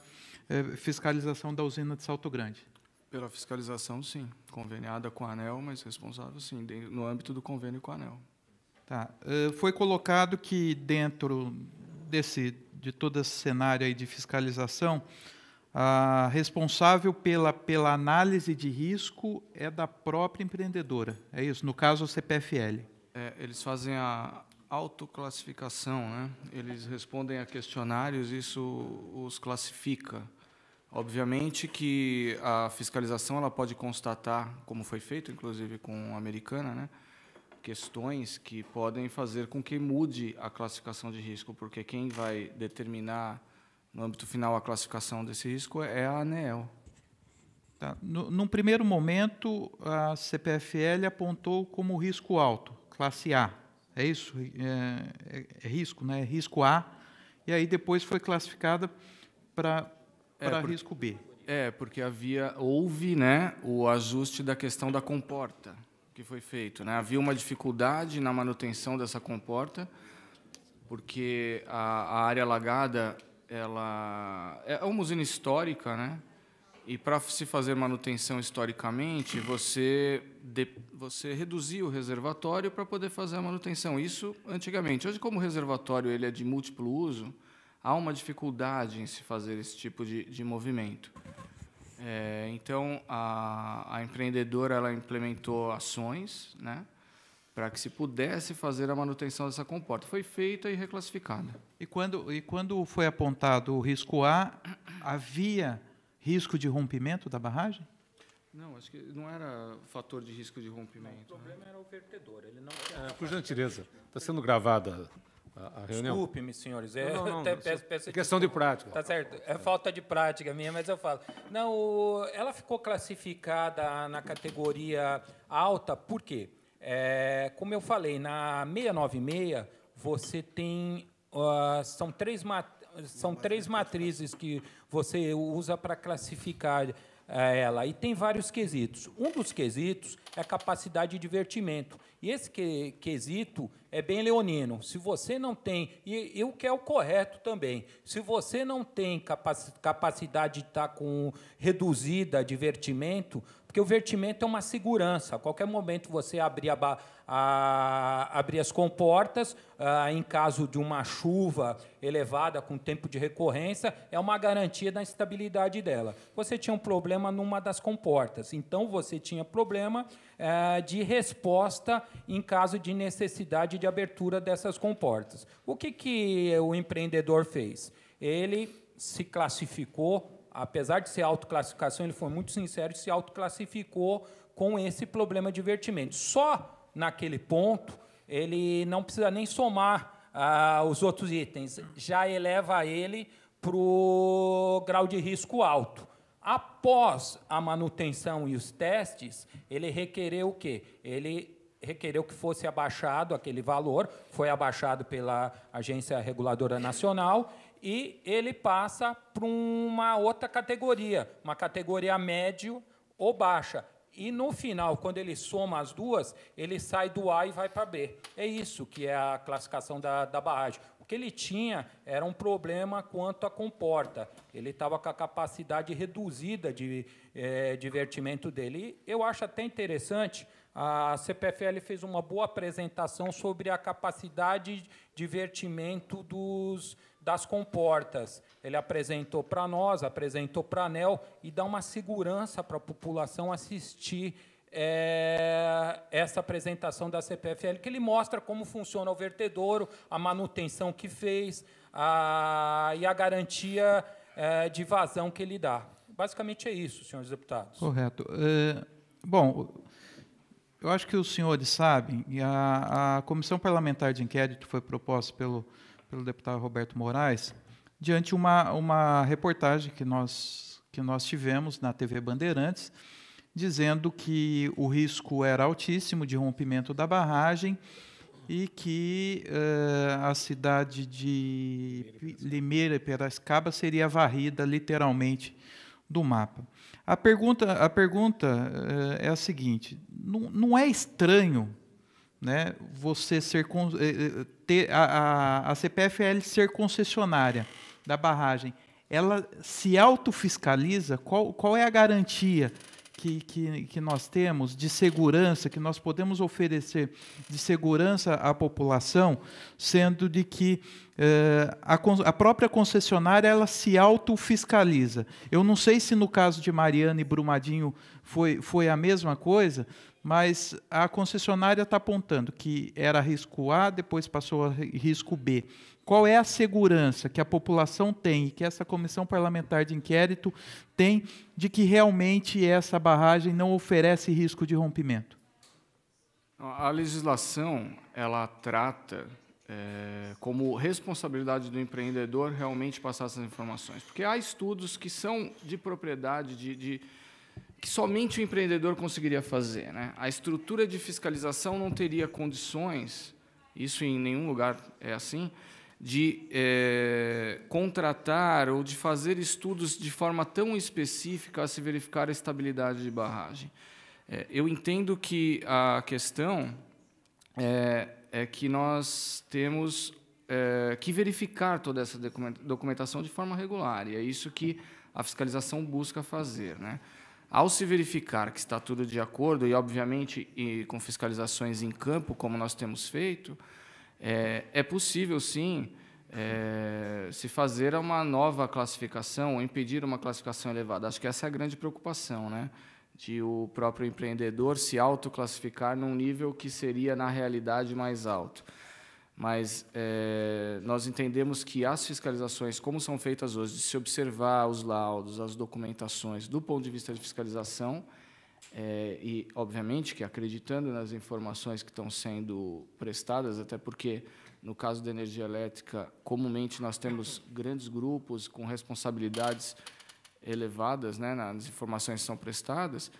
eh, fiscalização da usina de Salto Grande. Pela fiscalização, sim. Conveniada com a ANEL, mas responsável, sim, no âmbito do convênio com a ANEL. Tá. Eh, foi colocado que dentro desse de todo esse cenário de fiscalização, a responsável pela, pela análise de risco é da própria empreendedora. É isso, no caso o CPFL. É, eles fazem a autoclassificação, né? Eles respondem a questionários, isso os classifica. Obviamente que a fiscalização ela pode constatar, como foi feito, inclusive com a americana, né? questões que podem fazer com que mude a classificação de risco, porque quem vai determinar no âmbito final a classificação desse risco é a ANEEL. Tá. No, num primeiro momento, a CPFL apontou como risco alto, classe A. É isso? É, é, é, risco, né? É risco A. E aí depois foi classificada para é, risco B. É, porque havia houve né, o ajuste da questão da comporta que foi feito. Né? Havia uma dificuldade na manutenção dessa comporta, porque a, a área alagada ela é, é uma usina histórica, né? E para se fazer manutenção historicamente, você de, você o reservatório para poder fazer a manutenção. Isso antigamente. Hoje, como o reservatório ele é de múltiplo uso, há uma dificuldade em se fazer esse tipo de, de movimento. É, então, a, a, empreendedora ela implementou ações né, para que se pudesse fazer a manutenção dessa comporta. Foi feita e reclassificada. E quando, e quando foi apontado o risco A, havia risco de rompimento da barragem? Não, acho que não era fator de risco de rompimento. O né? problema né? era o vertedor. Ele não... Ah, por gentileza, está sendo gravada a, reunião. Desculpe-me, senhores. É, não, não, não, é peço, peço é questão de prática. Tá certo. É falta de prática minha, mas eu falo. Não, ela ficou classificada na categoria alta, por quê? É, como eu falei, na 696, você tem. Uh, são três, mat são três matrizes que você usa para classificar é, ela. E tem vários quesitos. Um dos quesitos é a capacidade de divertimento. E esse que, quesito é bem leonino. Se você não tem, e, e o que é o correto também, se você não tem capacidade de estar com reduzida divertimento, porque o vertimento é uma segurança. A qualquer momento você abrir, a, a, abrir as comportas, a, ah, em caso de uma chuva elevada com tempo de recorrência, é uma garantia da estabilidade dela. Você tinha um problema numa das comportas, então você tinha problema eh, de resposta em caso de necessidade de abertura dessas comportas. O que, que o empreendedor fez? Ele se classificou apesar de ser autoclassificação, ele foi muito sincero e se autoclassificou com esse problema de vertimento. Só naquele ponto, ele não precisa nem somar ah, os outros itens, já eleva ele para o grau de risco alto. Após a manutenção e os testes, ele requereu o quê? Ele requereu que fosse abaixado aquele valor, foi abaixado pela Agência Reguladora Nacional, e ele passa para uma outra categoria, uma categoria médio ou baixa. E no final, quando ele soma as duas, ele sai do A e vai para B. É isso que é a classificação da, da barragem. O que ele tinha era um problema quanto à comporta. Ele estava com a capacidade reduzida de é, divertimento dele. E eu acho até interessante, a CPFL fez uma boa apresentação sobre a capacidade de divertimento dos das comportas. Ele apresentou para nós, apresentou para a ANEL e dá uma segurança para a população assistir é, essa apresentação da CPFL, que ele mostra como funciona o vertedouro, a manutenção que fez a, e a garantia é, de vazão que ele dá. Basicamente é isso, senhores deputados. Correto. É, bom, eu acho que os senhores sabem, a, a Comissão Parlamentar de Inquérito foi proposta pelo pelo deputado Roberto Moraes, diante uma uma reportagem que nós que nós tivemos na TV Bandeirantes, dizendo que o risco era altíssimo de rompimento da barragem e que uh, a cidade de Limeira e Piracicaba seria varrida literalmente do mapa. A pergunta, a pergunta uh, é a seguinte: não, não é estranho né, você ser eh, eh, ter a, a, a CPFL ser concessionária da barragem, ela se autofiscaliza? Qual, qual é a garantia que, que, que nós temos de segurança, que nós podemos oferecer de segurança à população, sendo de que eh, a, a própria concessionária ela se autofiscaliza? Eu não sei se no caso de Mariana e Brumadinho foi, foi a mesma coisa, mas a concessionária está apontando que era risco A, depois passou a risco B. Qual é a segurança que a população tem e que essa comissão parlamentar de inquérito tem de que realmente essa barragem não oferece risco de rompimento? A legislação ela trata é, como responsabilidade do empreendedor realmente passar essas informações, porque há estudos que são de propriedade de, de que somente o empreendedor conseguiria fazer. Né? A estrutura de fiscalização não teria condições, isso em nenhum lugar é assim, de é, contratar ou de fazer estudos de forma tão específica a se verificar a estabilidade de barragem. É, eu entendo que a questão é, é que nós temos é, que verificar toda essa documentação de forma regular, e é isso que a fiscalização busca fazer. Né? Ao se verificar que está tudo de acordo, e obviamente e com fiscalizações em campo, como nós temos feito, é, é possível sim é, se fazer uma nova classificação ou impedir uma classificação elevada. Acho que essa é a grande preocupação, né? de o próprio empreendedor se autoclassificar num nível que seria, na realidade, mais alto. Mas é, nós entendemos que as fiscalizações, como são feitas hoje, de se observar os laudos, as documentações, do ponto de vista de fiscalização, é, e, obviamente, que acreditando nas informações que estão sendo prestadas, até porque, no caso da energia elétrica, comumente nós temos grandes grupos com responsabilidades elevadas né, nas informações que são prestadas,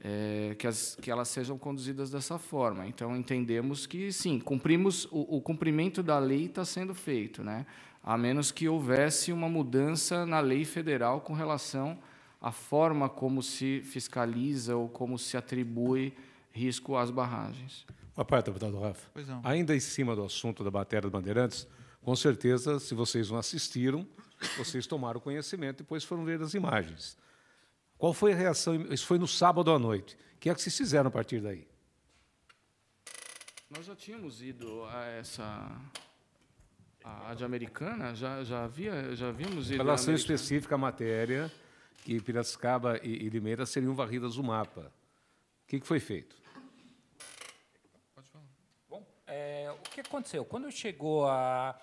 é, que, as, que, elas sejam conduzidas dessa forma. Então, entendemos que, sim, cumprimos o, o cumprimento da lei está sendo feito, né? a menos que houvesse uma mudança na lei federal com relação à forma como se fiscaliza ou como se atribui risco às barragens. Papai, deputado Rafa. Ainda em cima do assunto da bateria de Bandeirantes, com certeza, se vocês não assistiram, vocês tomaram conhecimento e depois foram ler as imagens. Qual foi a reação? Isso foi no sábado à noite. O que é que vocês fizeram a partir daí? Nós já tínhamos ido a essa a, a de Americana, já já havia, já havíamos ido. Relação específica à matéria que Piracicaba e, e Limeira seriam varridas do mapa. O que, que foi feito? Pode falar. Bom, é, o que aconteceu quando chegou a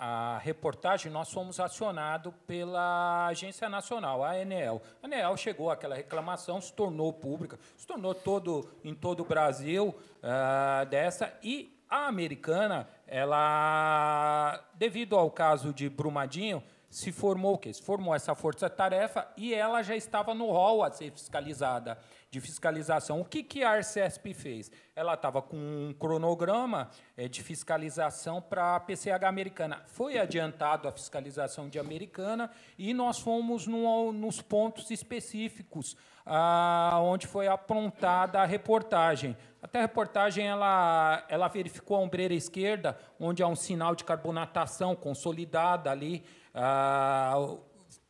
a reportagem, nós fomos acionados pela Agência Nacional, a ANEL. A ANEL chegou aquela reclamação, se tornou pública, se tornou todo, em todo o Brasil uh, dessa, e a americana, ela, devido ao caso de Brumadinho, se formou o quê? Se formou essa força-tarefa e ela já estava no rol a ser fiscalizada de fiscalização. O que, que a Arcesp fez? Ela estava com um cronograma eh, de fiscalização para a PCH americana. Foi adiantado a fiscalização de americana e nós fomos no, nos pontos específicos ah, onde foi aprontada a reportagem. Até a reportagem ela, ela verificou a ombreira esquerda, onde há um sinal de carbonatação consolidada ali. Ah,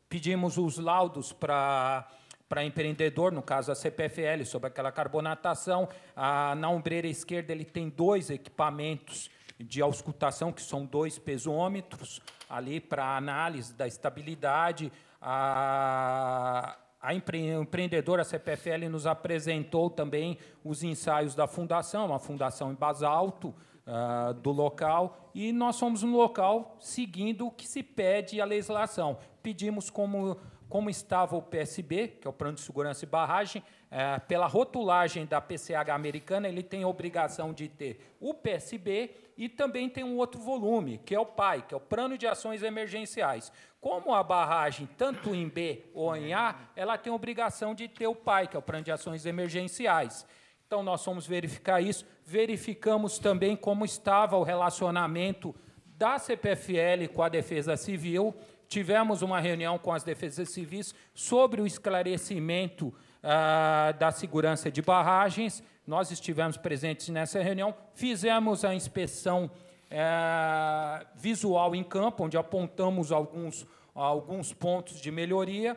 pedimos os laudos para para empreendedor, no caso a CPFL, sobre aquela carbonatação. A, na ombreira esquerda ele tem dois equipamentos de auscultação, que são dois pesômetros, ali para análise da estabilidade. A, a empreendedora CPFL nos apresentou também os ensaios da fundação, uma fundação em basalto ah, do local, e nós fomos no local seguindo o que se pede a legislação. Pedimos como como estava o PSB, que é o Plano de Segurança e Barragem, é, pela rotulagem da PCH americana, ele tem a obrigação de ter o PSB e também tem um outro volume, que é o PAI, que é o Plano de Ações Emergenciais. Como a barragem, tanto em B ou em A, ela tem a obrigação de ter o PAI, que é o Plano de Ações Emergenciais. Então, nós fomos verificar isso, verificamos também como estava o relacionamento da CPFL com a Defesa Civil, tivemos uma reunião com as defesas civis sobre o esclarecimento ah, da segurança de barragens. Nós estivemos presentes nessa reunião, fizemos a inspeção eh, visual em campo, onde apontamos alguns, alguns pontos de melhoria.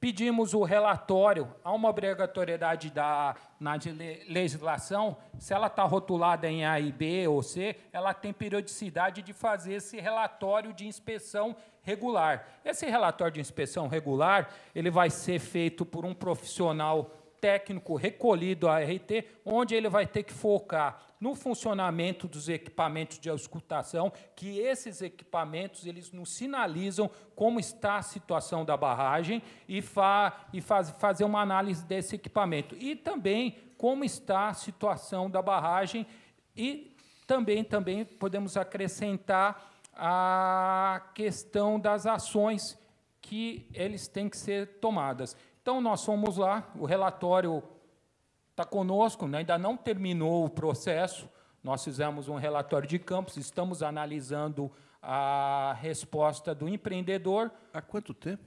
Pedimos o relatório, há uma obrigatoriedade da, na legislação, se ela está rotulada em A e B ou C, ela tem periodicidade de fazer esse relatório de inspeção regular. Esse relatório de inspeção regular, ele vai ser feito por um profissional técnico recolhido à RT, onde ele vai ter que focar no funcionamento dos equipamentos de auscultação, que esses equipamentos eles nos sinalizam como está a situação da barragem e, fa e faz fazer uma análise desse equipamento. E também como está a situação da barragem e também, também podemos acrescentar a questão das ações que eles têm que ser tomadas. Então, nós fomos lá, o relatório está conosco, né, ainda não terminou o processo, nós fizemos um relatório de campos, estamos analisando a resposta do empreendedor. Há quanto tempo?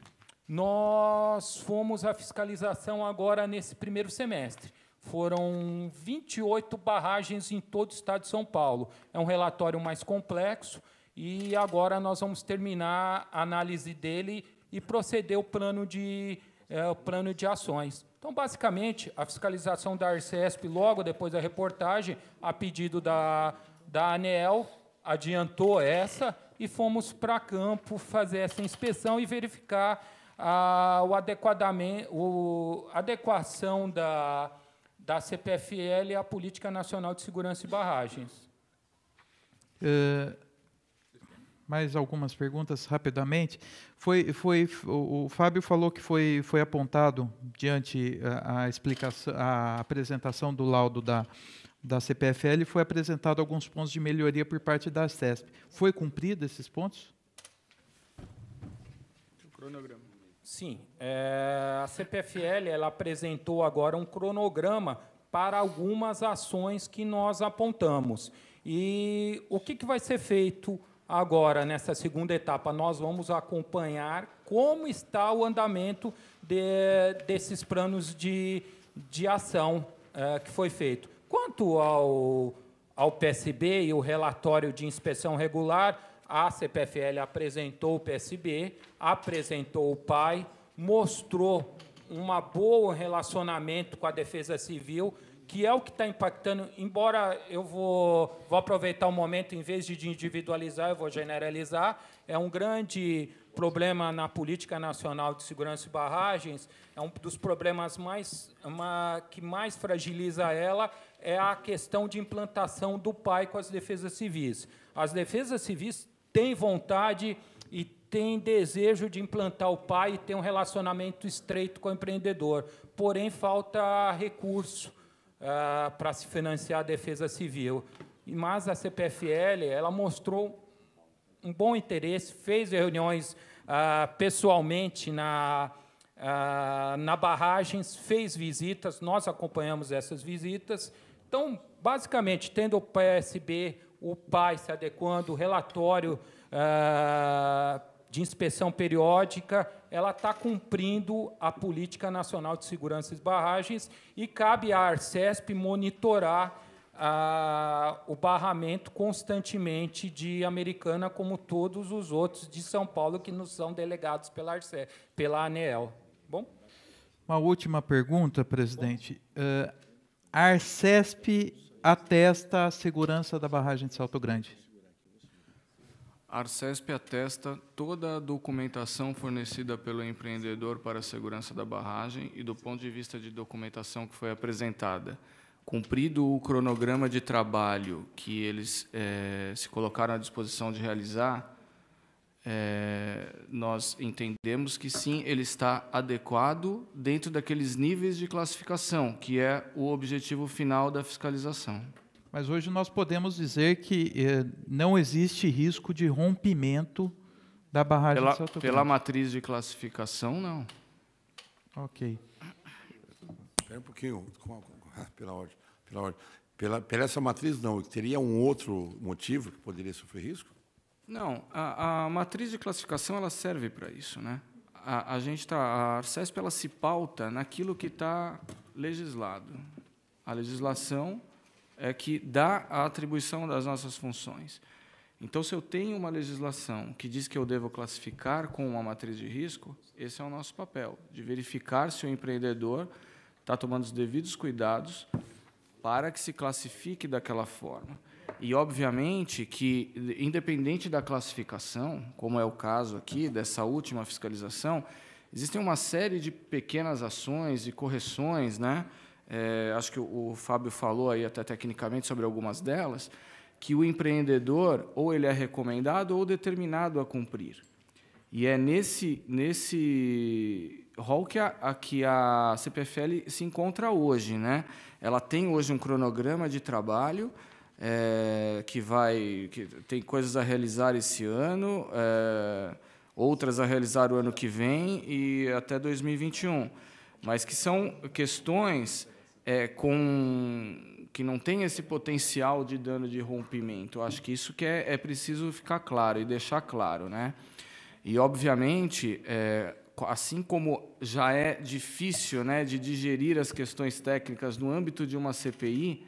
Nós fomos à fiscalização agora nesse primeiro semestre. Foram 28 barragens em todo o estado de São Paulo. É um relatório mais complexo, e agora nós vamos terminar a análise dele e proceder o plano de, é, o plano de ações. Então, basicamente, a fiscalização da Arcesp, logo depois da reportagem, a pedido da, da ANEEL, adiantou essa e fomos para campo fazer essa inspeção e verificar a, ah, o adequadamente, o, adequação da, da CPFL à Política Nacional de Segurança e Barragens. Uh mais algumas perguntas rapidamente. Foi, foi, o, o Fábio falou que foi, foi apontado diante a, eh, a, explicação, a apresentação do laudo da, da CPFL, foi apresentado alguns pontos de melhoria por parte da CESP. Foi cumprido esses pontos? Sim, é, a CPFL ela apresentou agora um cronograma para algumas ações que nós apontamos. E o que, que vai ser feito? Agora, nessa segunda etapa, nós vamos acompanhar como está o andamento de, desses planos de, de ação é, que foi feito. Quanto ao, ao PSB e o relatório de inspeção regular, a CPFL apresentou o PSB, apresentou o PAI, mostrou um bom relacionamento com a Defesa Civil que é o que está impactando, embora eu vou, vou aproveitar o momento, em vez de individualizar, eu vou generalizar, é um grande problema na política nacional de segurança e barragens, é um dos problemas mais, uma, que mais fragiliza ela, é a questão de implantação do PAI com as defesas civis. As defesas civis têm vontade e têm desejo de implantar o PAI e ter um relacionamento estreito com o empreendedor, porém falta recurso uh, ah, para se financiar a defesa civil. Mas a CPFL ela mostrou um bom interesse, fez reuniões uh, pessoalmente na, uh, na barragens, fez visitas, nós acompanhamos essas visitas. Então, basicamente, tendo o PSB, o PAI se adequando, o relatório uh, de inspeção periódica, ela está cumprindo a Política Nacional de Segurança e Barragens e cabe à Arcesp monitorar ah, o barramento constantemente de Americana, como todos os outros de São Paulo que nos são delegados pela, Arce, pela ANEEL. Bom? Uma última pergunta, presidente. Uh, a Arcesp atesta a segurança da barragem de Salto Grande? a Arcesp atesta toda a documentação fornecida pelo empreendedor para a segurança da barragem e do ponto de vista de documentação que foi apresentada. Cumprido o cronograma de trabalho que eles é, se colocaram à disposição de realizar, é, nós entendemos que sim, ele está adequado dentro daqueles níveis de classificação, que é o objetivo final da fiscalização. Mas hoje nós podemos dizer que eh, não existe risco de rompimento da barragem pela, de Salto Grande. Pela matriz de classificação, não. Ok. Espera um pouquinho, pela ordem. Pela, ordem. Pela, pela essa matriz, não. Teria um outro motivo que poderia sofrer risco? Não, a, a matriz de classificação ela serve para isso, né? A, a gente tá, a Arcesp ela se pauta naquilo que está legislado. A legislação é que dá a atribuição das nossas funções. Então, se eu tenho uma legislação que diz que eu devo classificar com uma matriz de risco, esse é o nosso papel, de verificar se o empreendedor está tomando os devidos cuidados para que se classifique daquela forma. E, obviamente, que, independente da classificação, como é o caso aqui dessa última fiscalização, existem uma série de pequenas ações e correções, né? é, acho que o, o Fábio falou aí até tecnicamente sobre algumas delas, que o empreendedor ou ele é recomendado ou determinado a cumprir. E é nesse, nesse rol que a, a, que a CPFL se encontra hoje. Né? Ela tem hoje um cronograma de trabalho é, que vai que tem coisas a realizar esse ano, é, outras a realizar o ano que vem e até 2021. Mas que são questões é, com que não tem esse potencial de dano de rompimento. acho que isso que é, é preciso ficar claro e deixar claro, né? E obviamente, é, assim como já é difícil, né, de digerir as questões técnicas no âmbito de uma CPI,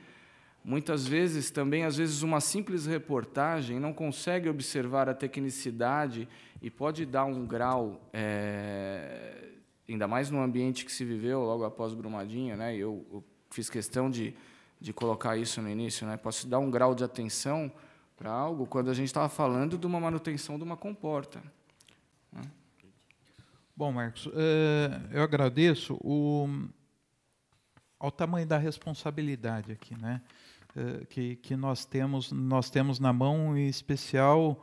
muitas vezes também às vezes uma simples reportagem não consegue observar a tecnicidade e pode dar um grau é, ainda mais no ambiente que se viveu logo após Brumadinho, né? Eu, eu fiz questão de, de colocar isso no início, né? Posso dar um grau de atenção para algo quando a gente estava falando de uma manutenção de uma comporta. Né? Bom, Marcos, eh, eu agradeço o, ao tamanho da responsabilidade aqui, né? Eh, que, que nós temos nós temos na mão em especial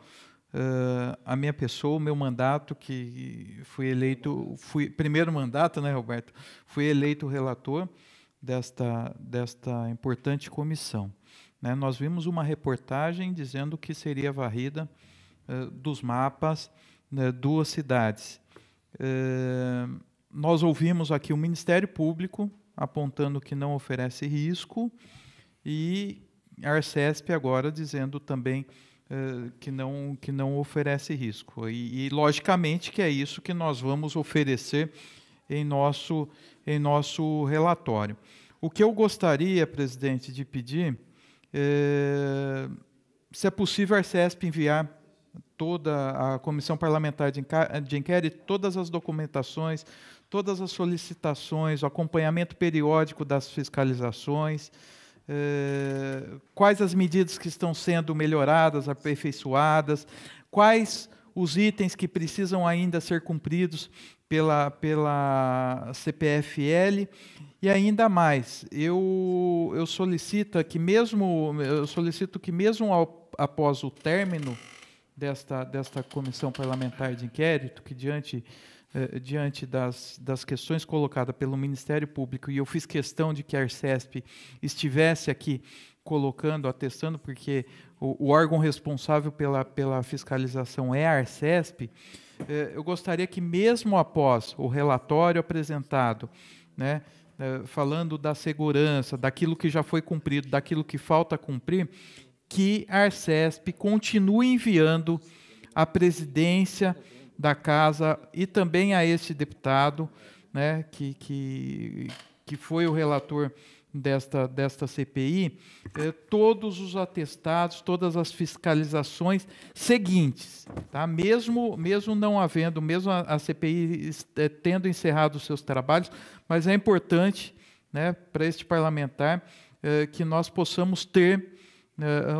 Uh, a minha pessoa, o meu mandato, que fui eleito, fui primeiro mandato, né, Roberto? Fui eleito relator desta, desta importante comissão. Né? Nós vimos uma reportagem dizendo que seria varrida uh, dos mapas né, duas cidades. Eh, nós ouvimos aqui o Ministério Público apontando que não oferece risco e a Arcesp agora dizendo também eh, que não, que não oferece risco. E, e, logicamente, que é isso que nós vamos oferecer em nosso, em nosso relatório. O que eu gostaria, presidente, de pedir, é, se é possível, a RCESP enviar toda a comissão parlamentar de, de inquérito, todas as documentações, todas as solicitações, o acompanhamento periódico das fiscalizações, eh, quais as medidas que estão sendo melhoradas, aperfeiçoadas, quais os itens que precisam ainda ser cumpridos pela, pela CPFL e ainda mais, eu, eu solicito que mesmo eu solicito que mesmo ao, após o término desta, desta comissão parlamentar de inquérito, que diante eh, diante das, das questões colocadas pelo Ministério Público, e eu fiz questão de que a Arcesp estivesse aqui colocando, atestando, porque o, o órgão responsável pela, pela fiscalização é a Arcesp, eh, eu gostaria que, mesmo após o relatório apresentado, né, eh, falando da segurança, daquilo que já foi cumprido, daquilo que falta cumprir, que a Arcesp continue enviando à presidência da casa e também a esse deputado, né, que, que, que foi o relator desta, desta CPI, eh, todos os atestados, todas as fiscalizações seguintes. Tá? Mesmo, mesmo não havendo, mesmo a, a CPI eh, tendo encerrado os seus trabalhos, mas é importante né, para este parlamentar eh, que nós possamos ter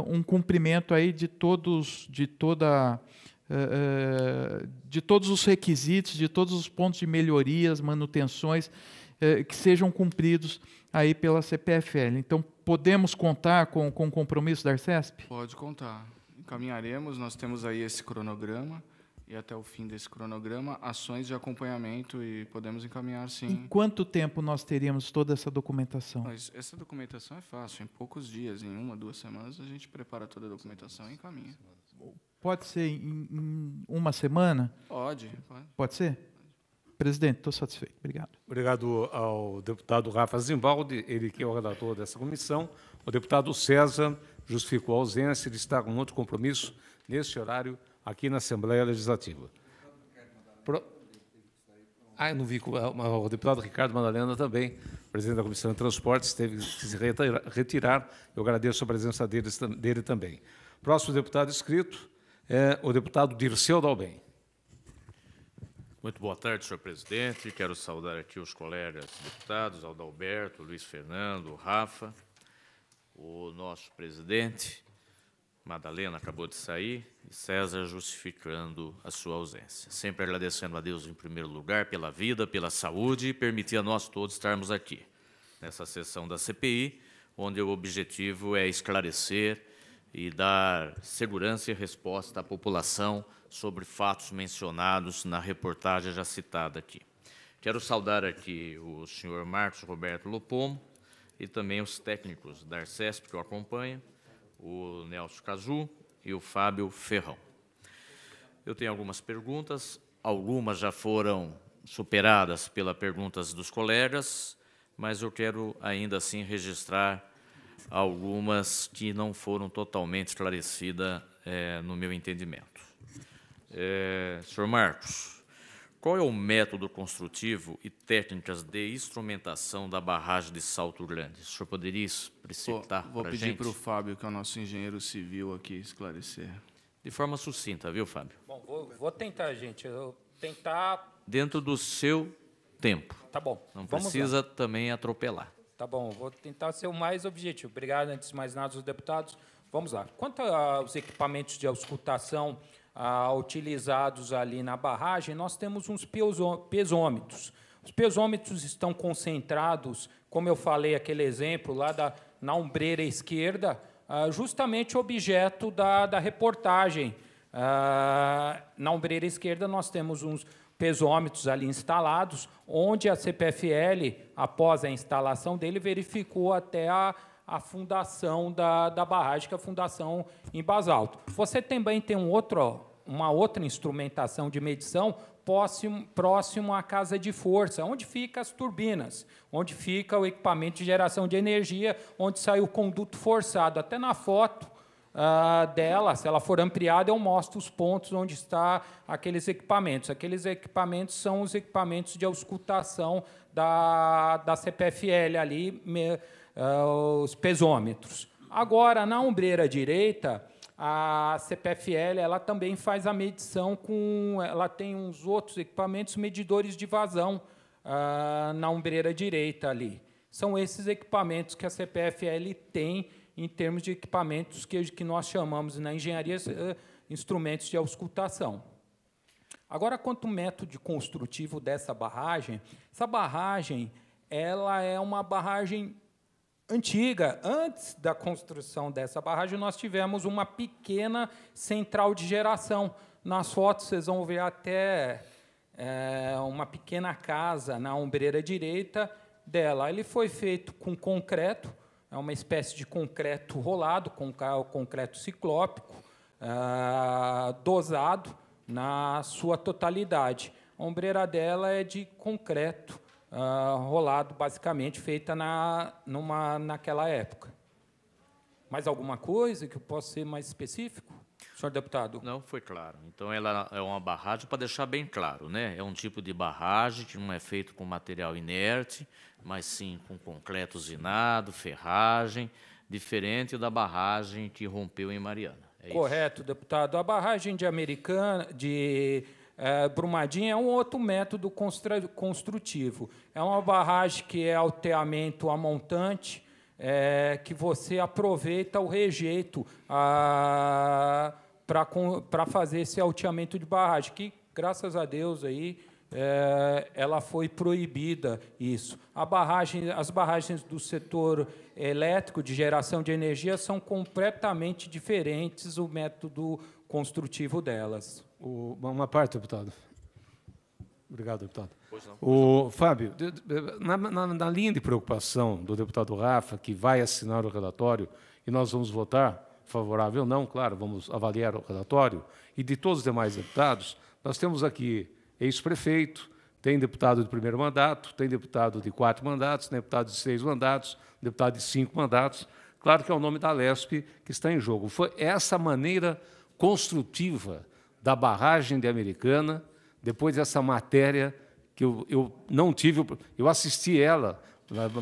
um cumprimento aí de todos, de toda a eh, eh, de todos os requisitos, de todos os pontos de melhorias, manutenções eh, que sejam cumpridos aí pela CPFL. Então, podemos contar com, com o compromisso da Arcesp? Pode contar. Encaminharemos, nós temos aí esse cronograma e até o fim desse cronograma, ações de acompanhamento e podemos encaminhar sim. Em quanto tempo nós teríamos toda essa documentação? Mas essa documentação é fácil, em poucos dias, em uma, duas semanas, a gente prepara toda a documentação e encaminha. Pode ser em, em uma semana? Pode. Pode, pode ser? Pode. Presidente, estou satisfeito. Obrigado. Obrigado ao deputado Rafa Zimbaldi, ele que é o relator dessa comissão. O deputado César justificou a ausência de estar com outro compromisso nesse horário aqui na Assembleia Legislativa. Pro... Ah, eu não vi. É, o deputado Ricardo Madalena também, presidente da Comissão de Transportes, teve que se retirar. Eu agradeço a presença dele, dele também. Próximo deputado inscrito, é o deputado Dirceu Dalben. Muito boa tarde, senhor presidente. Quero saudar aqui os colegas deputados, Aldalberto, Luiz Fernando, Rafa, o nosso presidente, Madalena acabou de sair, e César justificando a sua ausência. Sempre agradecendo a Deus, em primeiro lugar, pela vida, pela saúde e permitir a nós todos estarmos aqui, nessa sessão da CPI, onde o objetivo é esclarecer e dar segurança e resposta à população sobre fatos mencionados na reportagem já citada aqui. Quero saudar aqui o senhor Marcos Roberto Lopomo e também os técnicos da Arcesp que o acompanham, o Nelson Cazu e o Fábio Ferrão. Eu tenho algumas perguntas, algumas já foram superadas pelas perguntas dos colegas, mas eu quero ainda assim registrar algumas que não foram totalmente esclarecidas é, no meu entendimento. É, senhor Marcos, qual é o método construtivo e técnicas de instrumentação da barragem de Salto Grande? O senhor poderia precipitar Vou, vou pedir para o Fábio, que é o nosso engenheiro civil aqui, esclarecer. De forma sucinta, viu, Fábio? Bom, vou, vou tentar, gente. Eu tentar. Dentro do seu tempo. Tá bom. Não Vamos precisa lá. também atropelar. Tá bom, vou tentar ser o mais objetivo. Obrigado, antes de mais nada, aos deputados. Vamos lá. Quanto aos equipamentos de auscultação ah, utilizados ali na barragem, nós temos uns pesômetros. Os pesômetros estão concentrados, como eu falei, aquele exemplo lá da, na ombreira esquerda, ah, justamente objeto da, da reportagem. Ah, na ombreira esquerda, nós temos uns pesômetros ali instalados, onde a CPFL, após a instalação dele, verificou até a, a fundação da, da barragem, que é a fundação em basalto. Você também tem um outro, uma outra instrumentação de medição próximo, próximo à casa de força, onde ficam as turbinas, onde fica o equipamento de geração de energia, onde sai o conduto forçado. Até na foto uh, dela. Se ela for ampliada, eu mostro os pontos onde está aqueles equipamentos. Aqueles equipamentos são os equipamentos de auscultação da, da CPFL ali, me, uh, os pesômetros. Agora, na ombreira direita, a CPFL ela também faz a medição com. Ela tem uns outros equipamentos medidores de vazão uh, na ombreira direita ali. São esses equipamentos que a CPFL tem em termos de equipamentos que, que nós chamamos na né, engenharia eh, instrumentos de auscultação. Agora, quanto ao método construtivo dessa barragem, essa barragem ela é uma barragem antiga. Antes da construção dessa barragem, nós tivemos uma pequena central de geração. Nas fotos, vocês vão ver até é, uma pequena casa na ombreira direita dela. Ele foi feito com concreto, é uma espécie de concreto rolado, concreto ciclópico, ah, dosado na sua totalidade. A ombreira dela é de concreto ah, rolado, basicamente, feita na, numa, naquela época. Mais alguma coisa que eu possa ser mais específico? Senhor deputado. Não, foi claro. Então, ela é uma barragem, para deixar bem claro, né? é um tipo de barragem que não é feito com material inerte, mas sim com concreto usinado, ferragem, diferente da barragem que rompeu em Mariana. É Correto, isso. deputado. A barragem de Americana, de é, Brumadinho é um outro método construtivo. É uma barragem que é alteamento a montante, é, que você aproveita o rejeito ah, para fazer esse alteamento de barragem, que, graças a Deus, aí, é, ela foi proibida isso. Barragem, as barragens do setor elétrico de geração de energia são completamente diferentes o método construtivo delas. O, uma parte, deputado. Obrigado, deputado. Pois não, pois o não. Fábio, na, na, na linha de preocupação do deputado Rafa, que vai assinar o relatório e nós vamos votar favorável ou não, claro, vamos avaliar o relatório, e de todos os demais deputados, nós temos aqui ex-prefeito, tem deputado de primeiro mandato, tem deputado de quatro mandatos, deputado de seis mandatos, deputado de cinco mandatos. Claro que é o nome da Lesp que está em jogo. Foi essa maneira construtiva da barragem de Americana, depois dessa matéria que eu, eu não tive, eu assisti ela,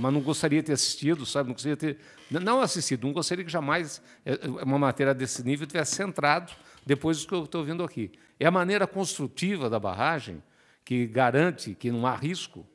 mas não gostaria de ter assistido, sabe? Não gostaria de ter. Não assistido, não gostaria que jamais é, é, uma matéria desse nível tivesse centrado depois do que eu estou vendo aqui. É a maneira construtiva da barragem que garante que não há risco?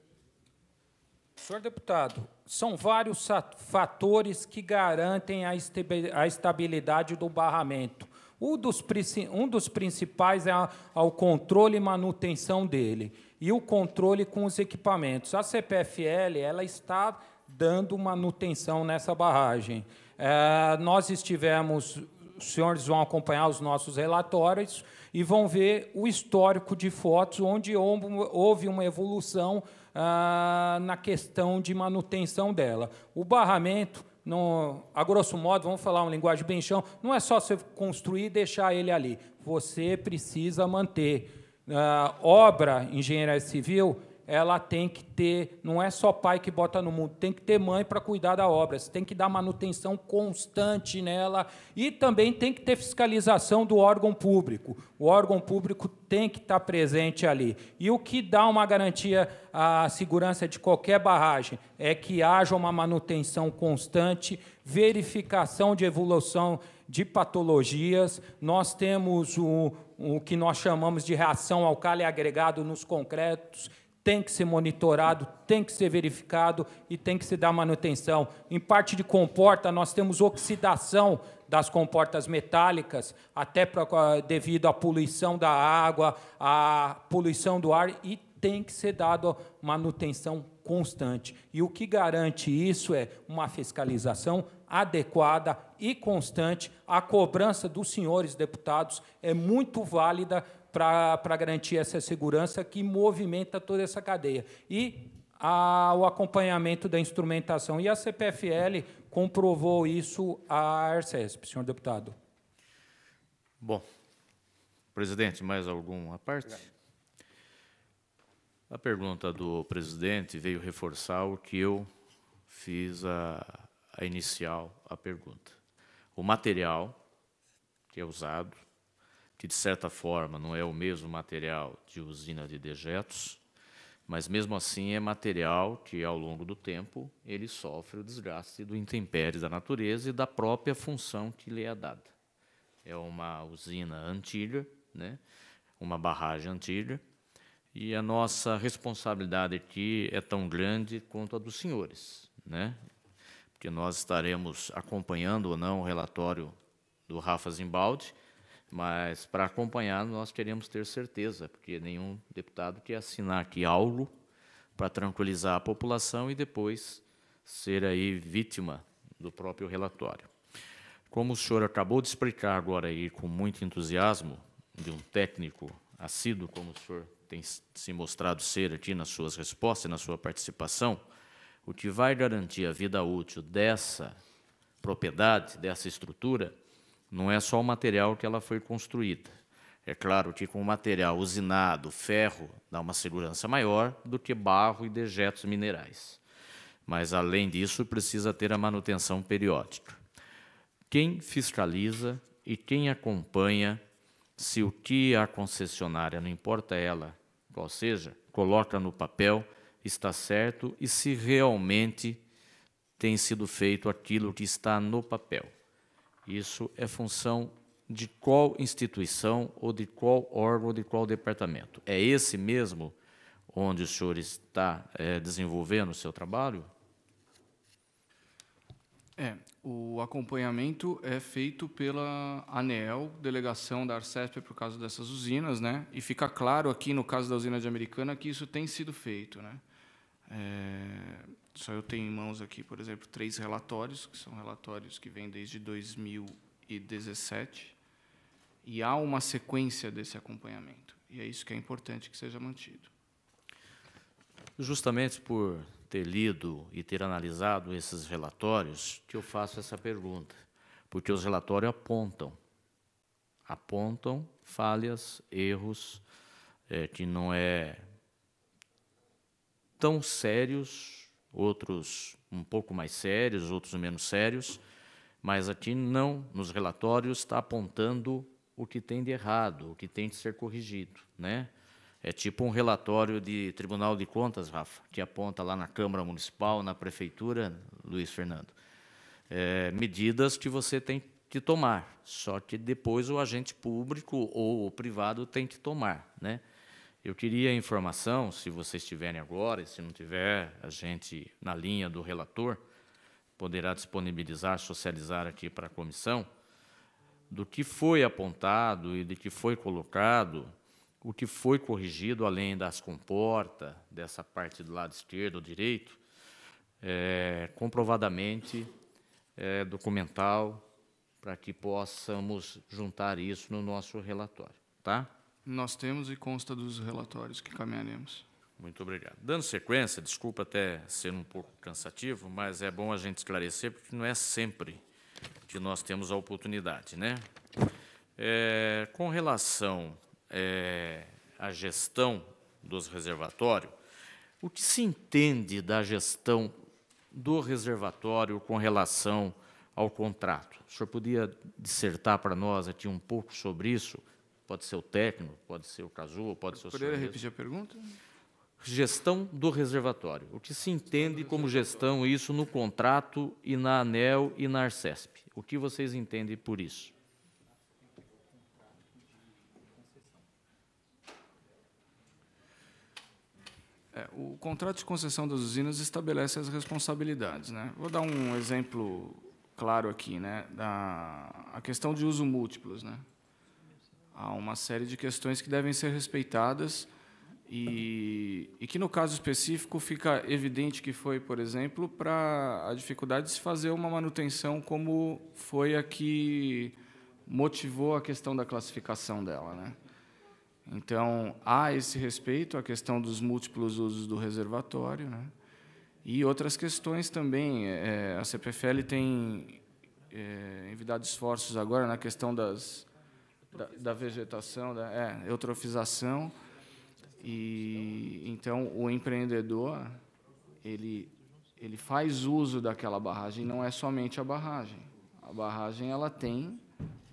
Senhor deputado, são vários fatores que garantem a estabilidade do barramento. Um dos, um dos principais é o controle e manutenção dele e o controle com os equipamentos. A CPFL ela está dando manutenção nessa barragem. É, nós estivemos os senhores vão acompanhar os nossos relatórios e vão ver o histórico de fotos, onde houve uma evolução ah, na questão de manutenção dela. O barramento, no, a grosso modo, vamos falar uma linguagem bem chão, não é só você construir e deixar ele ali. Você precisa manter. Ah, obra, engenharia civil, ela tem que ter, não é só pai que bota no mundo, tem que ter mãe para cuidar da obra, você tem que dar manutenção constante nela e também tem que ter fiscalização do órgão público. O órgão público tem que estar tá presente ali. E o que dá uma garantia à segurança de qualquer barragem é que haja uma manutenção constante, verificação de evolução de patologias, nós temos o, o que nós chamamos de reação ao agregado nos concretos, tem que ser monitorado, tem que ser verificado e tem que se dar manutenção. Em parte de comporta, nós temos oxidação das comportas metálicas, até pra, devido à poluição da água, à poluição do ar, e tem que ser dado manutenção constante. E o que garante isso é uma fiscalização adequada e constante. A cobrança dos senhores deputados é muito válida para garantir essa segurança que movimenta toda essa cadeia. E o acompanhamento da instrumentação. E a CPFL comprovou isso à Arcesp, senhor deputado. Bom, presidente, mais alguma parte? A pergunta do presidente veio reforçar o que eu fiz a, a inicial a pergunta. O material que é usado que de certa forma não é o mesmo material de usina de dejetos, mas mesmo assim é material que ao longo do tempo ele sofre o desgaste do intempéries da natureza e da própria função que lhe é dada. É uma usina antiga, né? Uma barragem antiga. E a nossa responsabilidade aqui é tão grande quanto a dos senhores, né? Porque nós estaremos acompanhando ou não o relatório do Rafa Zimbaldi, mas para acompanhar, nós queremos ter certeza, porque nenhum deputado quer assinar aqui algo para tranquilizar a população e depois ser aí vítima do próprio relatório. Como o senhor acabou de explicar agora aí com muito entusiasmo, de um técnico assíduo, como o senhor tem se mostrado ser aqui nas suas respostas e na sua participação, o que vai garantir a vida útil dessa propriedade, dessa estrutura, não é só o material que ela foi construída. É claro que com o material usinado, ferro, dá uma segurança maior do que barro e dejetos minerais. Mas, além disso, precisa ter a manutenção periódica. Quem fiscaliza e quem acompanha se o que a concessionária, não importa ela qual seja, coloca no papel, está certo e se realmente tem sido feito aquilo que está no papel. Isso é função de qual instituição ou de qual órgão, de qual departamento. É esse mesmo onde o senhor está é, desenvolvendo o seu trabalho? É, o acompanhamento é feito pela ANEEL, delegação da Arcesp, por causa dessas usinas, né? E fica claro aqui no caso da usina de Americana que isso tem sido feito, né? É, só eu tenho em mãos aqui, por exemplo, três relatórios, que são relatórios que vêm desde 2017, e há uma sequência desse acompanhamento. E é isso que é importante que seja mantido. Justamente por ter lido e ter analisado esses relatórios, que eu faço essa pergunta, porque os relatórios apontam, apontam falhas, erros, é, que não é tão sérios, outros um pouco mais sérios, outros menos sérios, mas aqui não, nos relatórios, está apontando o que tem de errado, o que tem de ser corrigido. Né? É tipo um relatório de Tribunal de Contas, Rafa, que aponta lá na Câmara Municipal, na Prefeitura, Luiz Fernando, é, medidas que você tem que tomar, só que depois o agente público ou o privado tem que tomar. Né? Eu queria a informação, se vocês tiverem agora, e se não tiver, a gente, na linha do relator, poderá disponibilizar, socializar aqui para a comissão, do que foi apontado e de que foi colocado, o que foi corrigido além das comportas, dessa parte do lado esquerdo ou direito, é, comprovadamente é, documental, para que possamos juntar isso no nosso relatório. Tá? Nós temos e consta dos relatórios que caminharemos. Muito obrigado. Dando sequência, desculpa até ser um pouco cansativo, mas é bom a gente esclarecer, porque não é sempre que nós temos a oportunidade. Né? É, com relação é, à gestão dos reservatórios, o que se entende da gestão do reservatório com relação ao contrato? O senhor podia dissertar para nós aqui um pouco sobre isso? pode ser o técnico, pode ser o casulo, pode ser o Poderia repetir a pergunta? Gestão do reservatório. O que se entende como gestão isso no contrato e na ANEL e na Arcesp? O que vocês entendem por isso? É, o contrato de concessão das usinas estabelece as responsabilidades. Né? Vou dar um exemplo claro aqui, né? Da, a questão de uso múltiplos, né? há uma série de questões que devem ser respeitadas e, e que, no caso específico, fica evidente que foi, por exemplo, para a dificuldade de se fazer uma manutenção como foi a que motivou a questão da classificação dela. Né? Então, há esse respeito à questão dos múltiplos usos do reservatório né? e outras questões também. É, a CPFL tem é, envidado esforços agora na questão das da, da vegetação, da é, eutrofização. E então o empreendedor ele ele faz uso daquela barragem, não é somente a barragem. A barragem ela tem,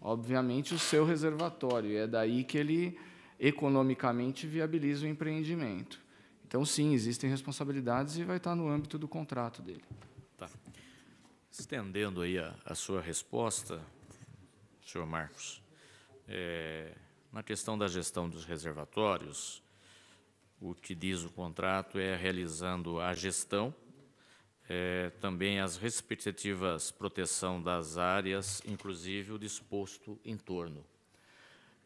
obviamente, o seu reservatório e é daí que ele economicamente viabiliza o empreendimento. Então sim, existem responsabilidades e vai estar no âmbito do contrato dele. Tá. Estendendo aí a, a sua resposta, senhor Marcos, é, na questão da gestão dos reservatórios, o que diz o contrato é realizando a gestão, é, também as respectivas proteção das áreas, inclusive o disposto em torno.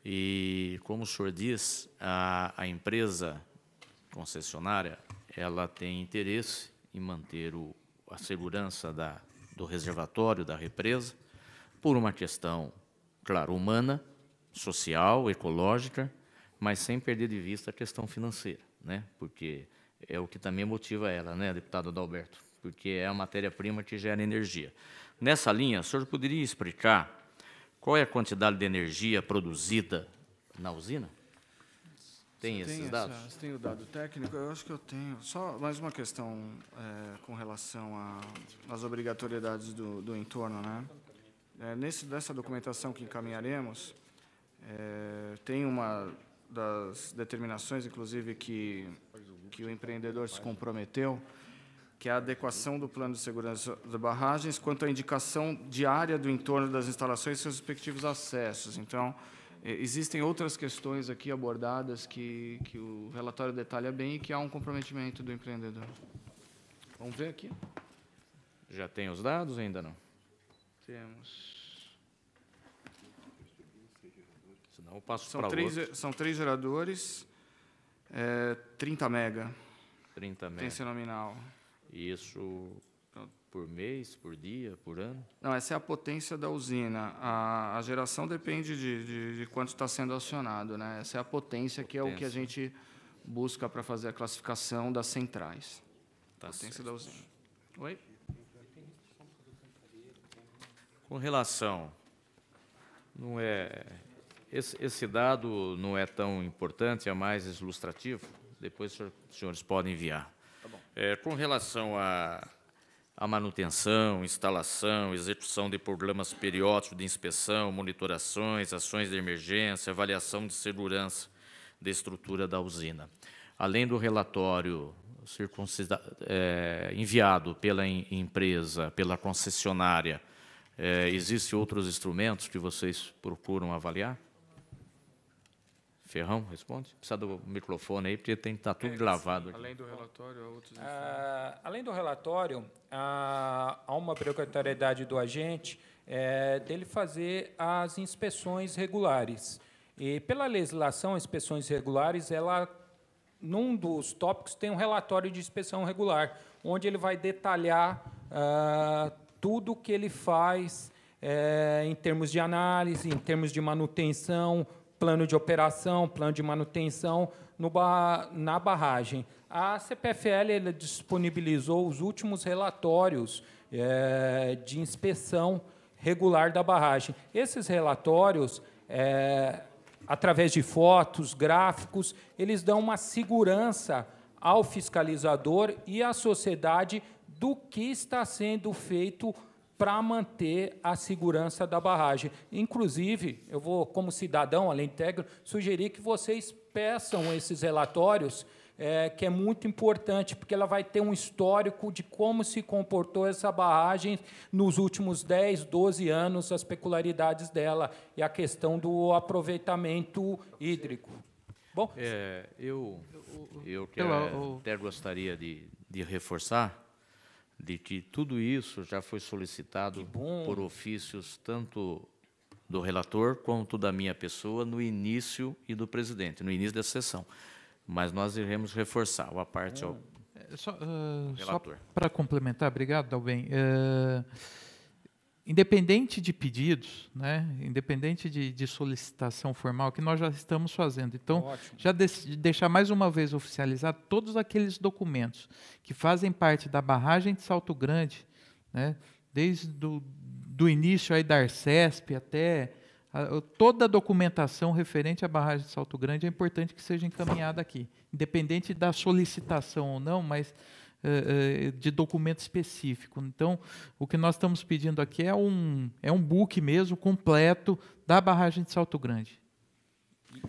E, como o senhor diz, a, a empresa concessionária ela tem interesse em manter o, a segurança da, do reservatório, da represa, por uma questão, claro, humana, social, ecológica, mas sem perder de vista a questão financeira, né? porque é o que também motiva ela, né, deputado Adalberto? Porque é a matéria-prima que gera energia. Nessa linha, o senhor poderia explicar qual é a quantidade de energia produzida na usina? Tem esses tem dados? tem o dado técnico, eu acho que eu tenho. Só mais uma questão é, com relação às obrigatoriedades do, do entorno. Né? É, nesse, dessa documentação que encaminharemos, é, tem uma das determinações, inclusive, que, que o empreendedor se comprometeu, que é a adequação do plano de segurança das barragens quanto à indicação diária do entorno das instalações e seus respectivos acessos. Então, eh, existem outras questões aqui abordadas que, que o relatório detalha bem e que há um comprometimento do empreendedor. Vamos ver aqui? Já tem os dados ainda não? Temos. Então, eu passo são para três, outro. São três geradores, é, 30 mega. 30 mega. Potência nominal. Isso por mês, por dia, por ano? Não, essa é a potência da usina. A, a geração depende de, de, de quanto está sendo acionado. Né? Essa é a potência, potência. que é o que a gente busca para fazer a classificação das centrais. Tá potência certo. da usina. Oi? Com relação, não é esse, esse dado não é tão importante, é mais ilustrativo. Depois os senhores podem enviar. Tá é, com relação à a manutenção, instalação, execução de programas periódicos de inspeção, monitorações, ações de emergência, avaliação de segurança da estrutura da usina. Além do relatório é, enviado pela empresa, pela concessionária, é, existem outros instrumentos que vocês procuram avaliar? Ferrão, responde. Precisa do microfone aí, porque tem que estar tá tudo é, gravado. Além do relatório, há outros ah, Além do relatório, há, uma obrigatoriedade do agente é, dele fazer as inspeções regulares. E, pela legislação, inspeções regulares, ela, num dos tópicos, tem um relatório de inspeção regular, onde ele vai detalhar ah, tudo o que ele faz é, em termos de análise, em termos de manutenção, plano de operação, plano de manutenção no, na barragem. A CPFL disponibilizou os últimos relatórios é, de inspeção regular da barragem. Esses relatórios, é, através de fotos, gráficos, eles dão uma segurança ao fiscalizador e à sociedade do que está sendo feito para manter a segurança da barragem. Inclusive, eu vou, como cidadão, além integro, sugerir que vocês peçam esses relatórios, é, que é muito importante, porque ela vai ter um histórico de como se comportou essa barragem nos últimos 10, 12 anos, as peculiaridades dela e a questão do aproveitamento hídrico. Bom, é, eu, eu, eu, até gostaria de, de reforçar de que tudo isso já foi solicitado por ofícios tanto do relator quanto da minha pessoa no início e do presidente, no início da sessão. Mas nós iremos reforçar a parte hum. ao é, só, uh, relator. Só para complementar, obrigado, Dalben. Uh, independente de pedidos, né, independente de, de, solicitação formal, que nós já estamos fazendo. Então, Ótimo. já de, deixar mais uma vez oficializar todos aqueles documentos que fazem parte da barragem de Salto Grande, né, desde do, do início aí da Arcesp até a, toda a documentação referente à barragem de Salto Grande é importante que seja encaminhada aqui, independente da solicitação ou não, mas eh, eh, de documento específico. Então, o que nós estamos pedindo aqui é um, é um book mesmo completo da barragem de Salto Grande.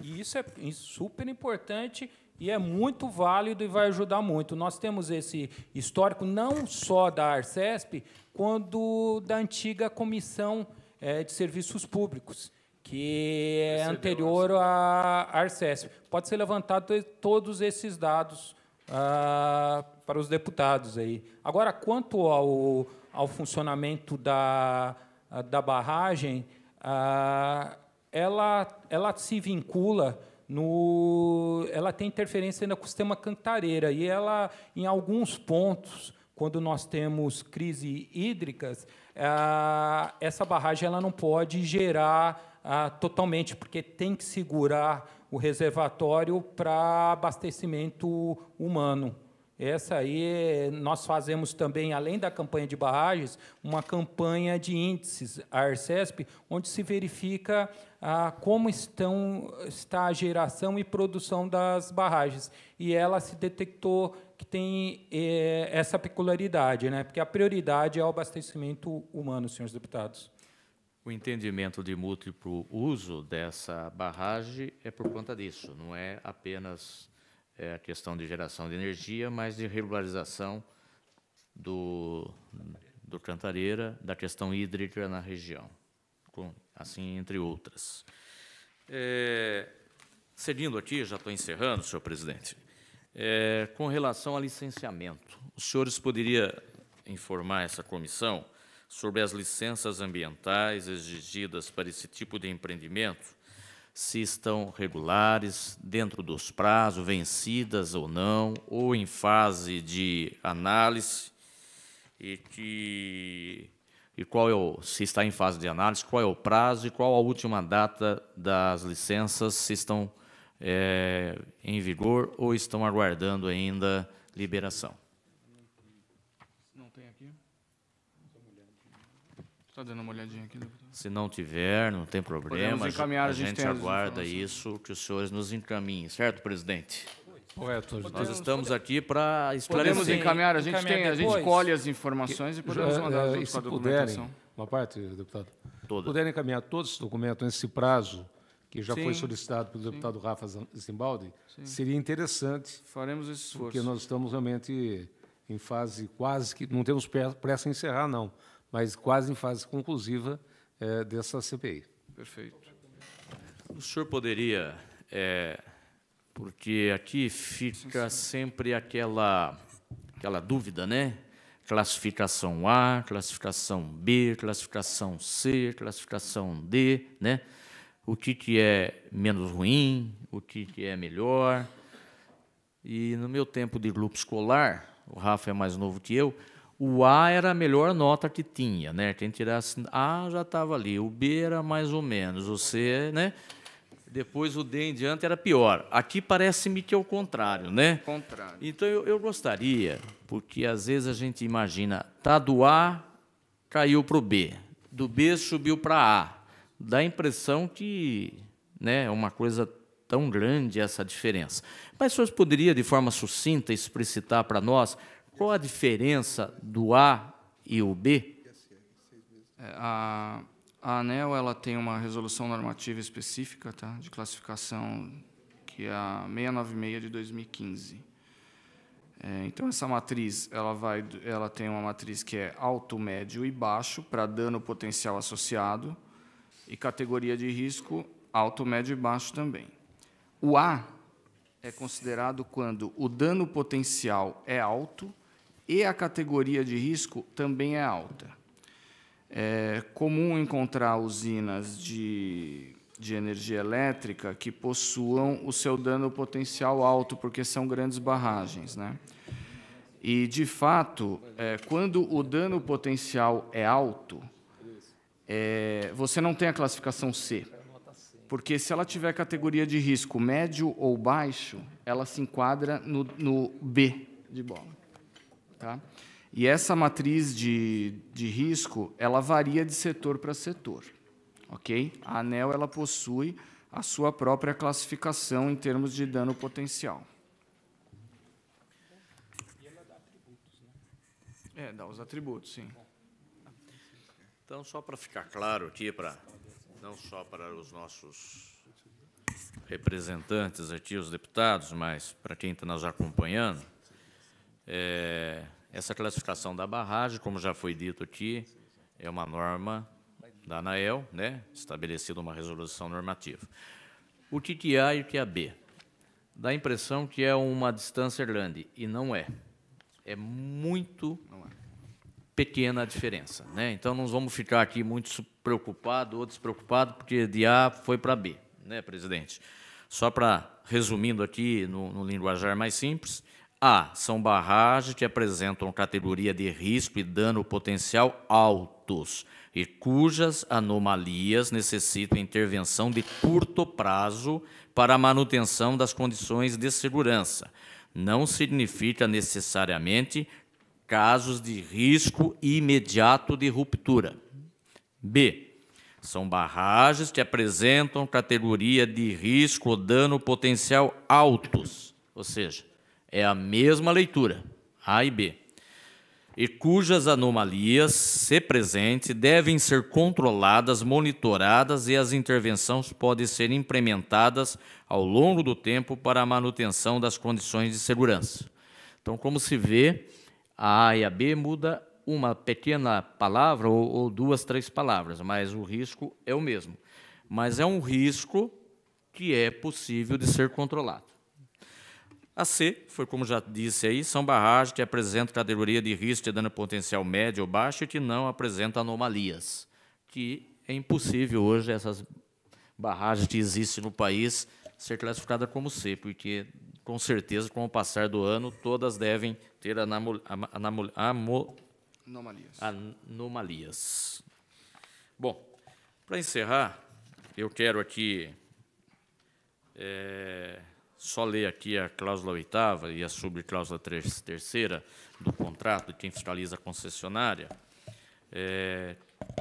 E isso é super importante e é muito válido e vai ajudar muito. Nós temos esse histórico não só da Arcesp, quando da antiga Comissão eh, de Serviços Públicos, que é anterior à Arcesp. Pode ser levantado todos esses dados ah, para os deputados aí. Agora, quanto ao, ao funcionamento da, ah, da barragem, ah, ela, ela se vincula no, ela tem interferência no sistema cantareira e ela, em alguns pontos, quando nós temos crise hídricas, ah, essa barragem ela não pode gerar ah, totalmente, porque tem que segurar o reservatório para abastecimento humano. Essa aí nós fazemos também, além da campanha de barragens, uma campanha de índices, a ARCESP, onde se verifica ah, como estão, está a geração e produção das barragens. E ela se detectou que tem eh, essa peculiaridade, né? porque a prioridade é o abastecimento humano, senhores deputados. O entendimento de múltiplo uso dessa barragem é por conta disso, não é apenas é, a questão de geração de energia, mas de regularização do, do Cantareira, da questão hídrica na região, com, assim entre outras. É, seguindo aqui, já estou encerrando, senhor presidente, é, com relação a licenciamento, os senhores poderiam informar essa comissão sobre as licenças ambientais exigidas para esse tipo de empreendimento, se estão regulares, dentro dos prazos, vencidas ou não, ou em fase de análise, e, que, e qual é o, se está em fase de análise, qual é o prazo e qual a última data das licenças, se estão é, em vigor ou estão aguardando ainda liberação. Tá dando uma olhadinha aqui, Se não tiver, não tem problema. A, a gente, aguarda isso, que os senhores nos encaminhem, certo, presidente? Correto. Nós estamos aqui para esclarecer. Podemos encaminhar, a gente, tem, a gente colhe as informações e podemos mandar é, junto com a documentação. Então. Uma parte, deputado? Toda. Puderem encaminhar todos os documentos nesse prazo, que já Sim. foi solicitado pelo deputado Sim. Rafa Zimbaldi, seria interessante. Faremos esse esforço. Porque nós estamos realmente em fase quase que. Não temos pressa em encerrar, não mas quase em fase conclusiva é, dessa CPI. Perfeito. O senhor poderia, é, porque aqui fica sempre aquela, aquela dúvida, né? Classificação A, classificação B, classificação C, classificação D, né? O que, que é menos ruim, o que, que é melhor. E no meu tempo de grupo escolar, o Rafa é mais novo que eu, o A era a melhor nota que tinha, né? Quem tirasse A já estava ali, o B era mais ou menos, o C, né? Depois o D em diante era pior. Aqui parece-me que é o contrário, né? Contrário. Então eu, eu gostaria, porque às vezes a gente imagina, tá do A caiu para o B, do B subiu para A. Dá a impressão que, né, é uma coisa tão grande essa diferença. Mas o senhor poderia de forma sucinta explicitar para nós qual a diferença do A e o B? É, a, a ANEL ela tem uma resolução normativa específica tá, de classificação, que é a 696 de 2015. É, então, essa matriz ela vai, ela tem uma matriz que é alto, médio e baixo para dano potencial associado, e categoria de risco alto, médio e baixo também. O A é considerado quando o dano potencial é alto e a categoria de risco também é alta. É comum encontrar usinas de, de energia elétrica que possuam o seu dano potencial alto, porque são grandes barragens. Né? E, de fato, é, quando o dano potencial é alto, é, você não tem a classificação C. Porque se ela tiver categoria de risco médio ou baixo, ela se enquadra no, no B de bola. Tá? E essa matriz de, de risco ela varia de setor para setor. Okay? A ANEL ela possui a sua própria classificação em termos de dano potencial. E ela dá É, dá os atributos, sim. Então, só para ficar claro aqui, para, não só para os nossos representantes aqui, os deputados, mas para quem está nos acompanhando, é, essa classificação da barragem, como já foi dito aqui, é uma norma da ANAEL, né, estabelecida uma resolução normativa. O que A e o que B dá a impressão que é uma distância grande, e não é. É muito é. pequena a diferença. Né? Então, não vamos ficar aqui muito preocupados ou despreocupados, porque de A foi para B, né, presidente? Só para, resumindo aqui, no, no linguajar mais simples, a. São barragens que apresentam categoria de risco e dano potencial altos e cujas anomalias necessitam intervenção de curto prazo para a manutenção das condições de segurança. Não significa necessariamente casos de risco imediato de ruptura. B. São barragens que apresentam categoria de risco ou dano potencial altos, ou seja, é a mesma leitura, A e B, e cujas anomalias, se presentes devem ser controladas, monitoradas e as intervenções podem ser implementadas ao longo do tempo para a manutenção das condições de segurança. Então, como se vê, a A e a B muda uma pequena palavra ou, ou duas, três palavras, mas o risco é o mesmo. Mas é um risco que é possível de ser controlado. A C, foi como já disse aí, são barragens que apresentam categoria de risco de dano potencial médio ou baixo e que não apresentam anomalias, que é impossível hoje essas barragens que existem no país ser classificada como C, porque com certeza, com o passar do ano, todas devem ter anomalias. anomalias. Bom, para encerrar, eu quero aqui é, só ler aqui a cláusula oitava e a subcláusula terceira do contrato de quem fiscaliza a concessionária, é,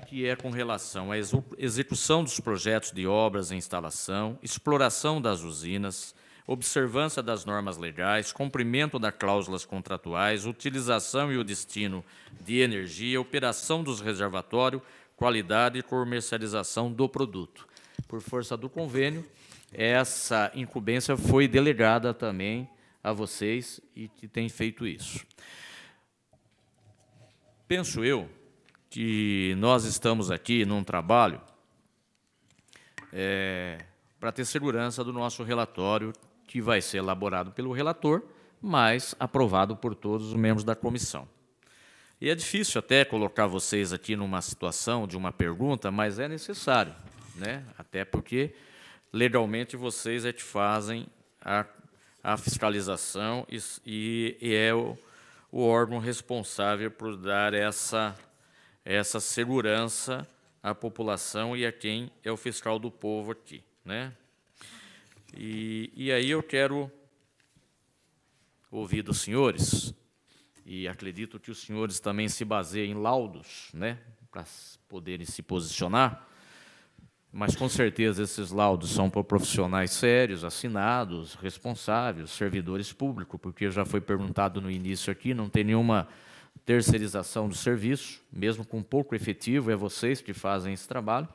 que é com relação à execução dos projetos de obras em instalação, exploração das usinas, observância das normas legais, cumprimento das cláusulas contratuais, utilização e o destino de energia, operação dos reservatórios, qualidade e comercialização do produto. Por força do convênio, essa incumbência foi delegada também a vocês e que têm feito isso. Penso eu que nós estamos aqui num trabalho é, para ter segurança do nosso relatório, que vai ser elaborado pelo relator, mas aprovado por todos os membros da comissão. E é difícil até colocar vocês aqui numa situação de uma pergunta, mas é necessário, né? até porque legalmente vocês é que fazem a, a fiscalização e, e, e é o, o, órgão responsável por dar essa, essa segurança à população e a quem é o fiscal do povo aqui. Né? E, e aí eu quero ouvir dos senhores, e acredito que os senhores também se baseiem em laudos né, para poderem se posicionar, mas com certeza esses laudos são para profissionais sérios, assinados, responsáveis, servidores públicos, porque já foi perguntado no início aqui, não tem nenhuma terceirização do serviço, mesmo com pouco efetivo, é vocês que fazem esse trabalho.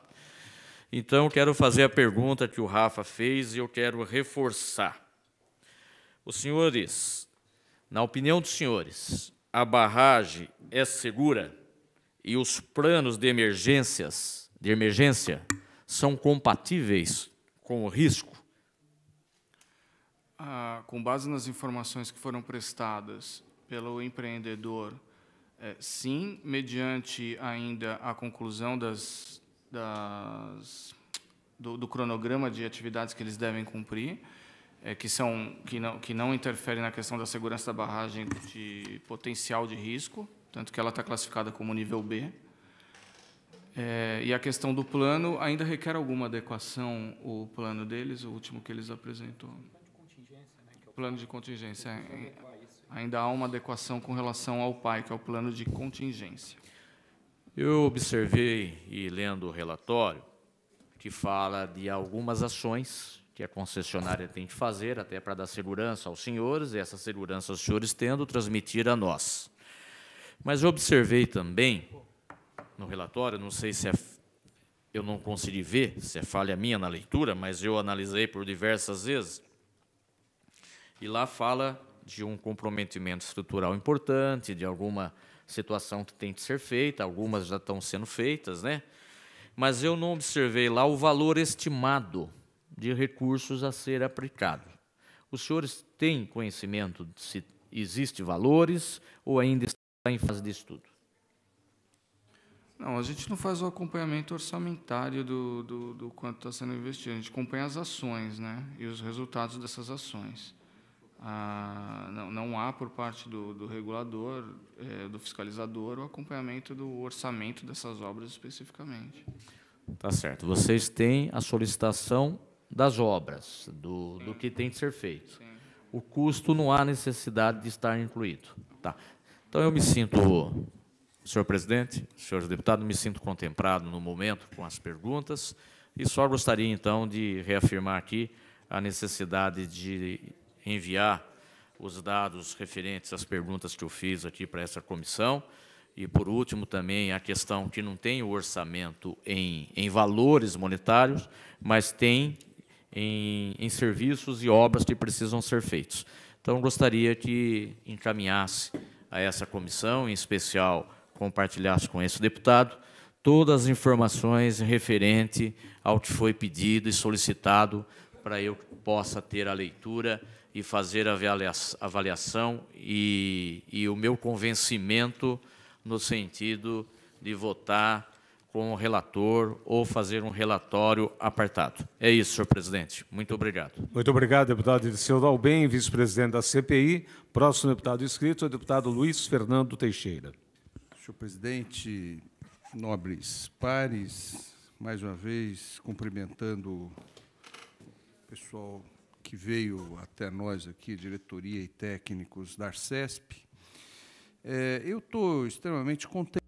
Então, quero fazer a pergunta que o Rafa fez e eu quero reforçar. Os senhores, na opinião dos senhores, a barragem é segura e os planos de emergências, de emergência, são compatíveis com o risco? Ah, com base nas informações que foram prestadas pelo empreendedor, é, sim, mediante ainda a conclusão das, das do, do, cronograma de atividades que eles devem cumprir, é, que, são, que, não, que não interferem na questão da segurança da barragem de potencial de risco, tanto que ela está classificada como nível B. É, e a questão do plano ainda requer alguma adequação o plano deles, o último que eles apresentou. plano de contingência. Né, é, é ainda há uma adequação com relação ao PAI, que é o plano de contingência. Eu observei e lendo o relatório que fala de algumas ações que a concessionária tem de fazer até para dar segurança aos senhores e essa segurança os senhores tendo transmitir a nós. Mas eu observei também no relatório, não sei se é, eu não consegui ver, se é falha minha na leitura, mas eu analisei por diversas vezes. E lá fala de um comprometimento estrutural importante, de alguma situação que tem que ser feita, algumas já estão sendo feitas, né? Mas eu não observei lá o valor estimado de recursos a ser aplicado. Os senhores têm conhecimento de se existem valores ou ainda está em fase de estudo? Não, a gente não faz o acompanhamento orçamentário do, do, do quanto está sendo investido. A gente acompanha as ações né, e os resultados dessas ações. Ah, não, não, há, por parte do, do regulador, é, do fiscalizador, o acompanhamento do orçamento dessas obras especificamente. Tá certo. Vocês têm a solicitação das obras, do, do que tem de ser feito. Sim. O custo não há necessidade de estar incluído. Tá. Então, eu me sinto Senhor presidente, senhores deputados, me sinto contemplado no momento com as perguntas e só gostaria então de reafirmar aqui a necessidade de enviar os dados referentes às perguntas que eu fiz aqui para essa comissão. E, por último, também a questão que não tem o orçamento em, em valores monetários, mas tem em, em serviços e obras que precisam ser feitos. Então, gostaria que encaminhasse a essa comissão, em especial compartilhasse com esse deputado todas as informações referente ao que foi pedido e solicitado para eu possa ter a leitura e fazer a avaliação e, e o meu convencimento no sentido de votar com o relator ou fazer um relatório apartado. É isso, senhor presidente. Muito obrigado. Muito obrigado, deputado Edson Alben, vice-presidente da CPI. Próximo deputado inscrito é o deputado Luiz Fernando Teixeira. Senhor presidente, nobres pares, mais uma vez cumprimentando o pessoal que veio até nós aqui, diretoria e técnicos da Arcesp. É, eu estou extremamente contente.